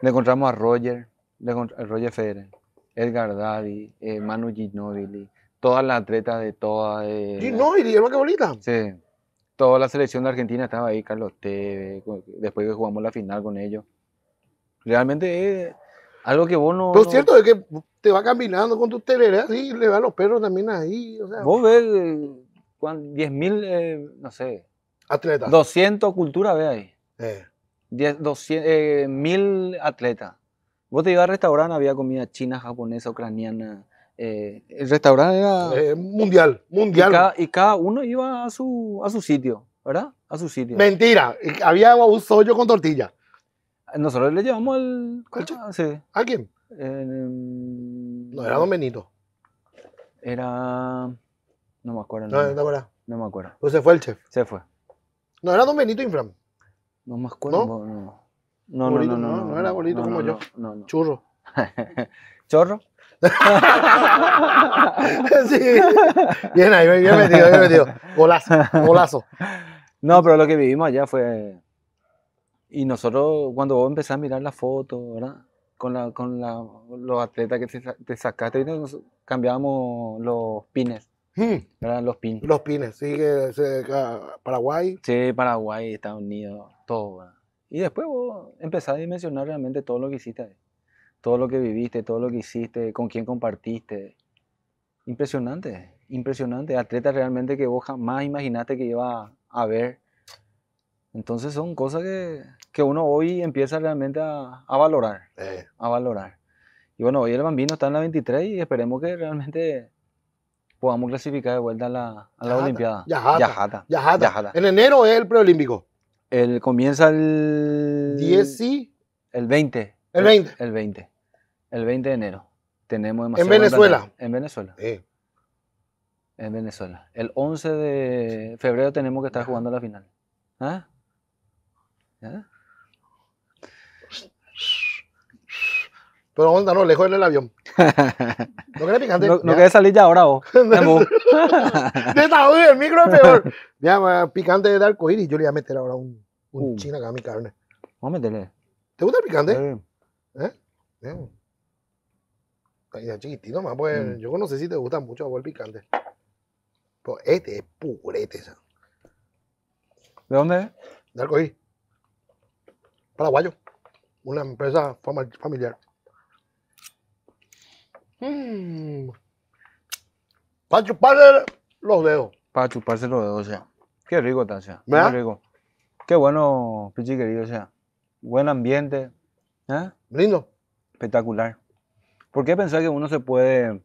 le encontramos a Roger, Roger Federer, Edgar Daddy, eh, Manu Ginobili, todas las atletas de todas. Eh, Ginobili, es más que bonita. Sí. Toda la selección de Argentina estaba ahí, Carlos Teve, después que jugamos la final con ellos. Realmente es eh, algo que vos no. Lo cierto es que te va caminando con tus teleras y le van los perros también ahí. Vos ves 10.000, eh, no sé. Atletas. 200 culturas ve ahí. Eh. 10, 1000 atletas. Vos te ibas al restaurante, había comida china, japonesa, ucraniana. Eh, el restaurante era... Eh, mundial, mundial. Y cada, uno iba a su, a su sitio, ¿verdad? A su sitio. Mentira, había un sollo con tortilla. Nosotros le llevamos al... ¿Cuál? Ah, sí. ¿A quién? Em, no, era Don Benito. Era... No me acuerdo. No, no, no, me... no me acuerdo. Pues se fue el chef. Se fue. No, era Don Benito Infram. No me acuerdo. ¿No? No, no, no, no, era bonito como yo. Churro. ¿Chorro? sí. Bien ahí, bien metido, bien metido. Golazo, golazo. No, pero lo que vivimos allá fue. Y nosotros, cuando vos empezás a mirar las fotos, ¿verdad? Con, la, con la, los atletas que te, sacaste sacaste, nos cambiábamos los pines. Hmm. ¿verdad? Los pines. Los pines, sí, que, Paraguay. Sí, Paraguay, Estados Unidos, todo, ¿verdad? Y después vos empezás a dimensionar realmente todo lo que hiciste Todo lo que viviste, todo lo que hiciste, con quién compartiste. Impresionante, impresionante. atleta realmente que vos jamás imaginaste que iba a ver. Entonces son cosas que, que uno hoy empieza realmente a, a valorar. Eh. A valorar. Y bueno, hoy el Bambino está en la 23 y esperemos que realmente podamos clasificar de vuelta a la, a la Olimpiada. Yajata. Yajata. En enero es el preolímpico. El, comienza el... 10 y... El 20. El 20. El, 20. El 20 de enero. Tenemos demasiado En Venezuela. En Venezuela. En Venezuela. El 11 de febrero tenemos que estar jugando la final. ¿Ah? ¿Ah? Pero onda, no, lejos en el avión. No querés picante. No, no salir ya vos. de el micro es peor. Mira, picante de arcoíris. Yo le voy a meter ahora un, un uh. a mi carne. Vamos a meterle. ¿Te gusta el picante? Sí. ¿Eh? Bien. Ya chiquitito más, pues mm. yo no sé si te gusta mucho el picante. Pero pues, este es purete. ¿De dónde es? De Arcoíris. Paraguayo. Una empresa familiar. Mm. Para chuparse los dedos. Para chuparse los dedos, o Qué rico está, o sea. Qué rico. Qué bueno, Pichi querido, o sea. Buen ambiente. ¿eh? Lindo. Espectacular. ¿Por qué pensar que uno se puede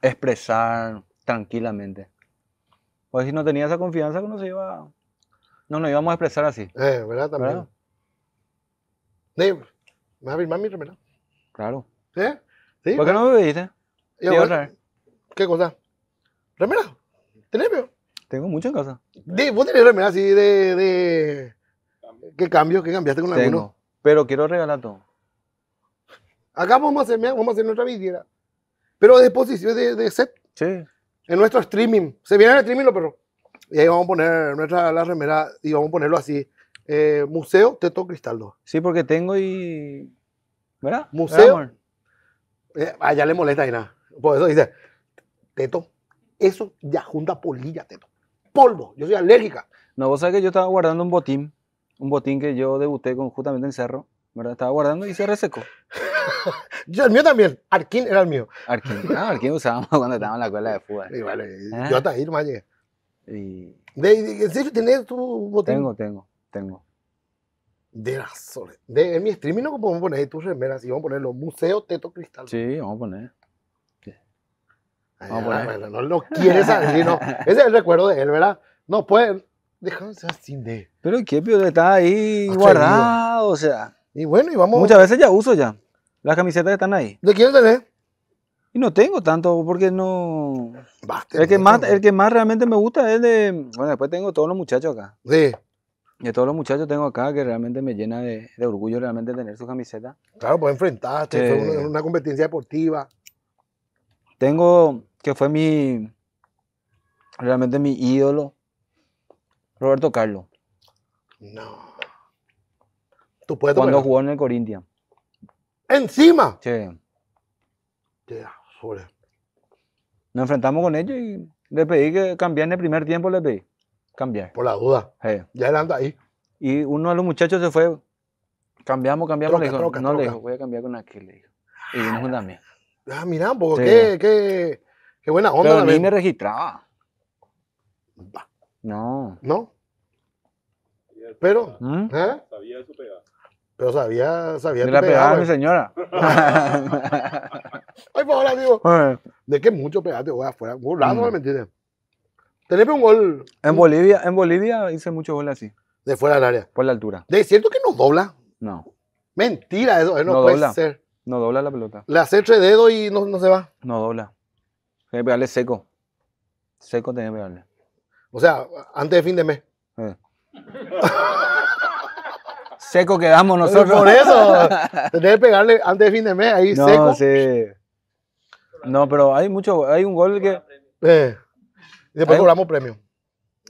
expresar tranquilamente? Pues si no tenía esa confianza que uno se iba. No nos íbamos a expresar así. Eh, ¿verdad? También. ¿Me va a firmar mi Claro. sí ¿Eh? ¿Por qué no me pediste? ¿Qué cosa? ¿Remera? ¿Tenés, Tengo mucho en casa. ¿Vos tenés remera así de, ¿Qué cambio? ¿Qué cambiaste con Tengo, pero quiero regalar todo. Acá vamos a hacer, vamos a hacer nuestra vidriera. Pero de exposición, de, set. Sí. En nuestro streaming. Se viene el streaming lo perros. Y ahí vamos a poner nuestra la remera y vamos a ponerlo así. Eh, Museo Teto Cristaldo. Sí, porque tengo y... ¿Verdad? Museo eh, allá le molesta y nada. Por eso dice, Teto, eso ya junta polilla, Teto. Polvo, yo soy alérgica. No, vos sabés que yo estaba guardando un botín, un botín que yo debuté con justamente en Cerro, ¿verdad? Estaba guardando y se resecó. yo, el mío también, Arquín era el mío. Arquín, no, Arquín usábamos cuando estábamos en la escuela de fútbol. Y vale, yo hasta ahí nomás llegué. Y... ¿De hecho tu botín? Tengo, tengo, tengo. De la soledad. De, en mi streaming no podemos poner tus remeras, y vamos a poner los museos Teto Cristal. Sí, vamos a poner. Ah, no, lo quieres salir, no. Ese es el recuerdo de él, ¿verdad? No puede. ser así de. Pero qué, pero está ahí ah, guardado, o sea. Y bueno, y vamos. Muchas veces ya uso ya. Las camisetas están ahí. ¿De quién tenés? Y no tengo tanto porque no. Basta. el, que más, el que más realmente me gusta es de. Bueno, después tengo todos los muchachos acá. Sí de todos los muchachos tengo acá que realmente me llena de, orgullo realmente tener su camiseta. Claro, pues enfrentaste, eh, una, competencia deportiva. Tengo que fue mi realmente mi ídolo, Roberto Carlos. No. ¿Tú puedes Cuando jugó en el Corinthians. ¿Encima? Sí. Yeah, Nos enfrentamos con ellos y le pedí que en el primer tiempo, le pedí cambiar Por la duda. Ya él anda ahí. Y uno de los muchachos se fue. Cambiamos, cambiamos. le dijo, no le dijo, voy a cambiar con aquel. Le dijo. Y vino con Damián. Ah, ah mira, porque qué, qué, qué, buena onda. A mí me registraba. No. ¿No? Pero, ¿Mm? ¿eh? Sabía su pegada. Pero sabía, sabía que la mi señora. Ay, por favor, amigo. De qué mucho pegaste, voy afuera. no mm. ¿me entiendes? Tenés un gol. En Bolivia, en Bolivia hice muchos goles así. De fuera del área. Por la altura. ¿De cierto que no dobla? No. Mentira, eso, eh, no, dobla. No dobla la pelota. Le hace tres dedo y no, se va. No dobla. Tiene que pegarle seco. Seco tiene que pegarle. O sea, antes de fin de mes. Eh. seco quedamos nosotros. Por eso. Tiene que pegarle antes de fin de mes, ahí no, seco. No, pero hay mucho, hay un gol que. Eh. Y después cobramos premio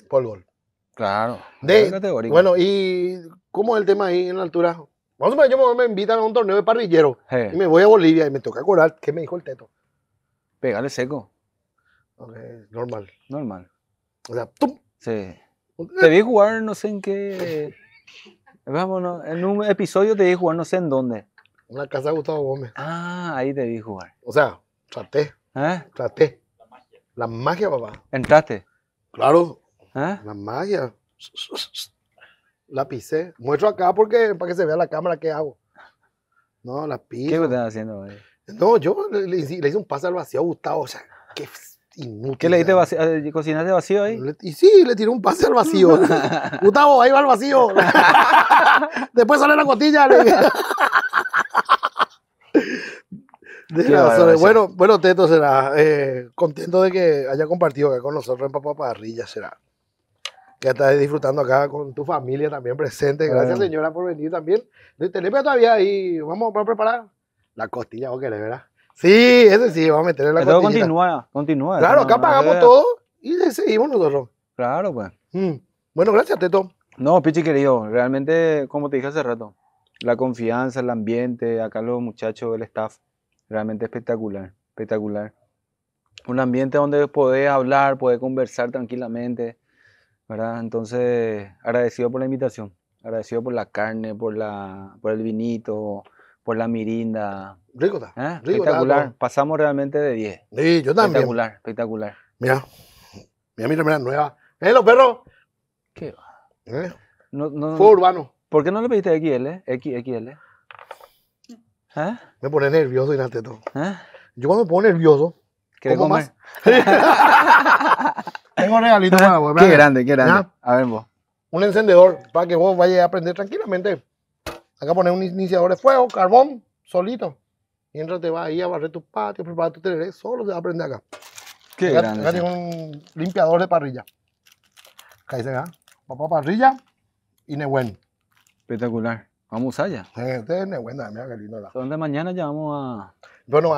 por gol. Claro. De, bueno, ¿y cómo es el tema ahí en la altura? Vamos a ver, yo me invitan a un torneo de parrillero y me voy a Bolivia y me toca cobrar. qué me dijo el teto. Pegarle seco. normal. Normal. O sea, ¡tum! Sí. Te vi jugar no sé en qué... Eh, vámonos, en un episodio te vi jugar no sé en dónde. Una casa de Gustavo Gómez. Ah, ahí te vi jugar. O sea, traté. ¿Eh? Traté. La magia, papá. ¿Entraste? Claro. ¿Eh? La magia. La pisé. Muestro acá porque para que se vea la cámara qué hago. No, la piso. ¿Qué estás haciendo? No, yo le, hice, un pase al vacío a Gustavo. O sea, qué inútil. ¿Qué le diste vacío? Eh, ¿Cocinaste vacío ahí? y sí, le tiré un pase al vacío. Gustavo, ahí va el vacío. Después sale la cotilla bueno, bueno, Teto será. Eh, contento de que haya compartido acá con nosotros en Papá Parrilla, será. Que estás disfrutando acá con tu familia también presente. Gracias, ah. señora, por venir también. Tenemos todavía ahí. Vamos, a preparar la costilla, vos querés, ¿verdad? Sí, ese sí, vamos a meterle la costilla. continúa, continúa. Claro, acá pagamos todo y seguimos nosotros. Claro, pues. Mm. Bueno, gracias, Teto. No, Pichi querido, realmente, como te dije hace rato, la confianza, el ambiente, acá los muchachos, el staff, Realmente espectacular, espectacular. Un ambiente donde poder hablar, poder conversar tranquilamente, ¿verdad? Entonces, agradecido por la invitación, agradecido por la carne, por, la, por el vinito, por la mirinda. Rico está. ¿Eh? espectacular. Pasamos realmente de 10. Sí, yo también. Espectacular, espectacular. Mira, mira, mira, mira, nueva. ¿Eh, los perros? ¿Qué va? ¿Eh? Fue urbano. ¿Por qué no le pediste XL? X, XL. ¿Ah? Me pone nervioso y nada de todo. ¿Ah? Yo cuando me pongo nervioso, ¿Quieres comer? Más. Tengo regalito para vos. Qué grande, qué grande. A ver vos. Un encendedor para que vos vayas a aprender tranquilamente. Acá poner un iniciador de fuego, carbón, solito. Mientras te vas ahí a barrer tus patios, preparar tu tereré, solo se va a aprender acá. Qué acá, grande. Acá un limpiador de parrilla. Acá dice acá, ah, papá parrilla y Nehuen. Espectacular. Vamos allá. Este Son de mañana ya vamos a. Bueno,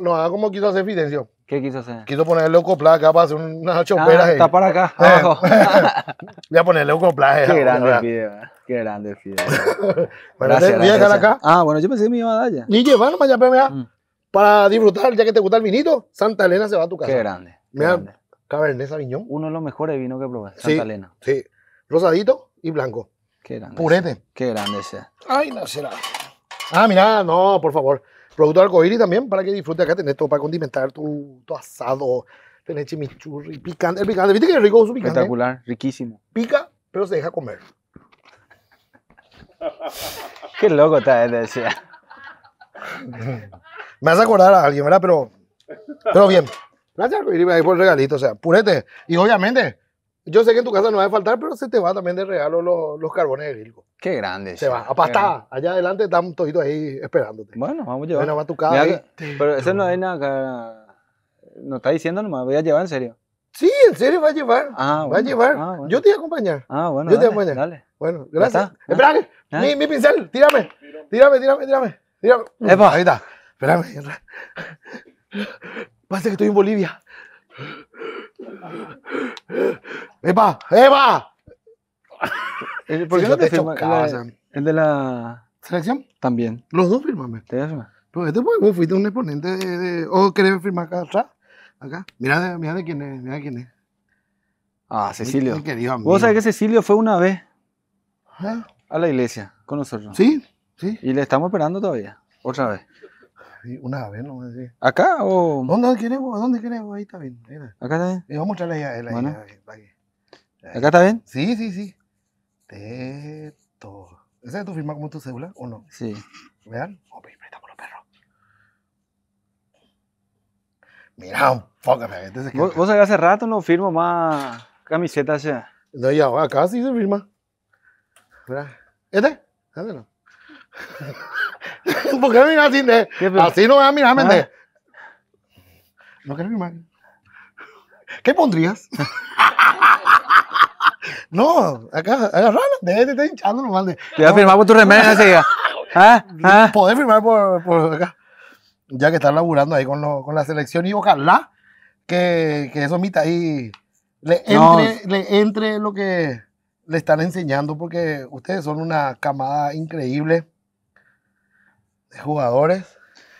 nos haga, como, quiso hacer Fidencio. ¿Qué quiso hacer? Quiso ponerle un coplaje acá para hacer unas choperas. Ah, está para acá, eh. abajo. Voy a ponerle un coplaje. Eh, qué grande el qué grande el gracias, voy a dejar acá. Ah, bueno, yo pensé que me iba a dar ya. para allá, mm. para disfrutar, ya que te gusta el vinito, Santa Elena se va a tu casa. Qué grande. Mira, Cabernet Sauvignon. Uno de los mejores vinos que probé, Santa Elena. Sí, rosadito y blanco. Qué grande. Purete. Qué grande sea. Ay, no será. Ah, mira, no, por favor. Producto arcoíris también para que disfrutes acá. tener todo para condimentar tu, tu asado. Tenés chimichurri, picante. El picante, ¿viste que rico es su picante? Espectacular, riquísimo. Pica, pero se deja comer. Qué loco está él, decía. Me vas a acordar a alguien, ¿verdad? Pero, pero bien. Gracias arcoíris por el regalito. O sea, purete. Y obviamente, yo sé que en tu casa no va a faltar, pero se te va también de regalo los, los carbones de Gilco. Qué grande. Se va. A Allá adelante están toditos ahí esperándote. Bueno, vamos a llevar. Bueno, va a tu casa. pero eso no es nada que... No está diciendo nomás, voy a llevar en serio. Sí, en serio va a llevar. Ah, bueno. Va a llevar. Ah, Yo te voy a acompañar. Ah, bueno. Yo te voy a acompañar. Dale. Bueno, gracias. Espera, mi, pincel, tírame. Tírame, tírame, tírame. tírame. Mm, Epa. Ahí está. Espérame. Pasa que estoy en Bolivia. ¡Epa! ¡Epa! ¿El, eh, no te El de la selección también. Los dos firmame. Te voy a firmar. Pues este pues, vos fuiste un exponente de, ¿O querés firmar acá Acá. Mira de, mira de quién es, mira de quién es. Ah, Cecilio. Vos sabés que Cecilio fue una vez ¿Ah? a la iglesia con nosotros. Sí, sí. Y le estamos esperando todavía. Otra vez. Una vez nomás. Sí. ¿Acá o...? ¿Dónde queremos? ¿Dónde queremos? Ahí está bien. ¿Acá está bien? Y eh, vamos a mostrarle la bueno. ¿Acá está bien? Sí, sí, sí. Teto. ¿Esa es tu firma como tu cédula o no? Sí. ¿Vean? Hombre, préstamo los perros. Mira, un poco. ¿Vos, que... vos hace rato no firmo más camisetas ya. No, ya, acá sí se firma. ¿Verdad? ¿Este? ¿Este ¿Por qué me miras así? De? Así no me vas a mirar, ¿Ah? ah. No quiero firmar. ¿Qué pondrías? no, acá, agarrala. Debe de estar hinchando nomás. De, Te voy a firmar por tu remera ese ¿Ah? ah, ah. Poder firmar por, por, acá. Ya que estás laburando ahí con, lo, con la selección y ojalá que, que eso mita ahí le entre, le entre lo que le están enseñando porque ustedes son una camada increíble jugadores.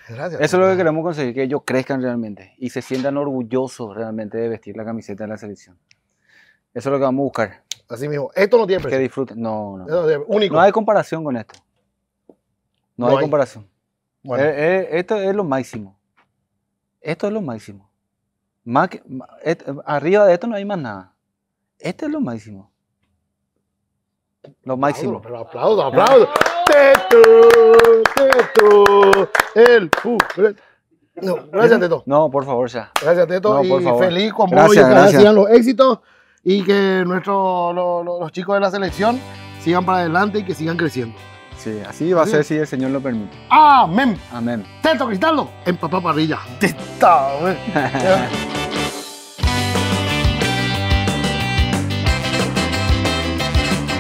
Eso es lo que queremos conseguir, que ellos crezcan realmente y se sientan orgullosos realmente de vestir la camiseta de la selección. Eso es lo que vamos a buscar. Así mismo. Esto no tiene Que disfruten. No, no. Único. no hay comparación con esto. No, hay, comparación. Bueno. Eh, eh, esto es lo máximo. Esto es lo máximo. Más arriba de esto no hay más nada. esto es lo máximo. Lo máximo. pero aplaudo, aplaudo. Teto, Teto, el ¡Uh! No, gracias, Teto. No, por favor, ya. Gracias, Teto. y feliz con y que sigan los éxitos y que nuestros los chicos de la selección sigan para adelante y que sigan creciendo. Sí, así va a ser si el Señor lo permite. Amén. Amén. Teto Cristaldo, en papá parrilla. ¡Teto!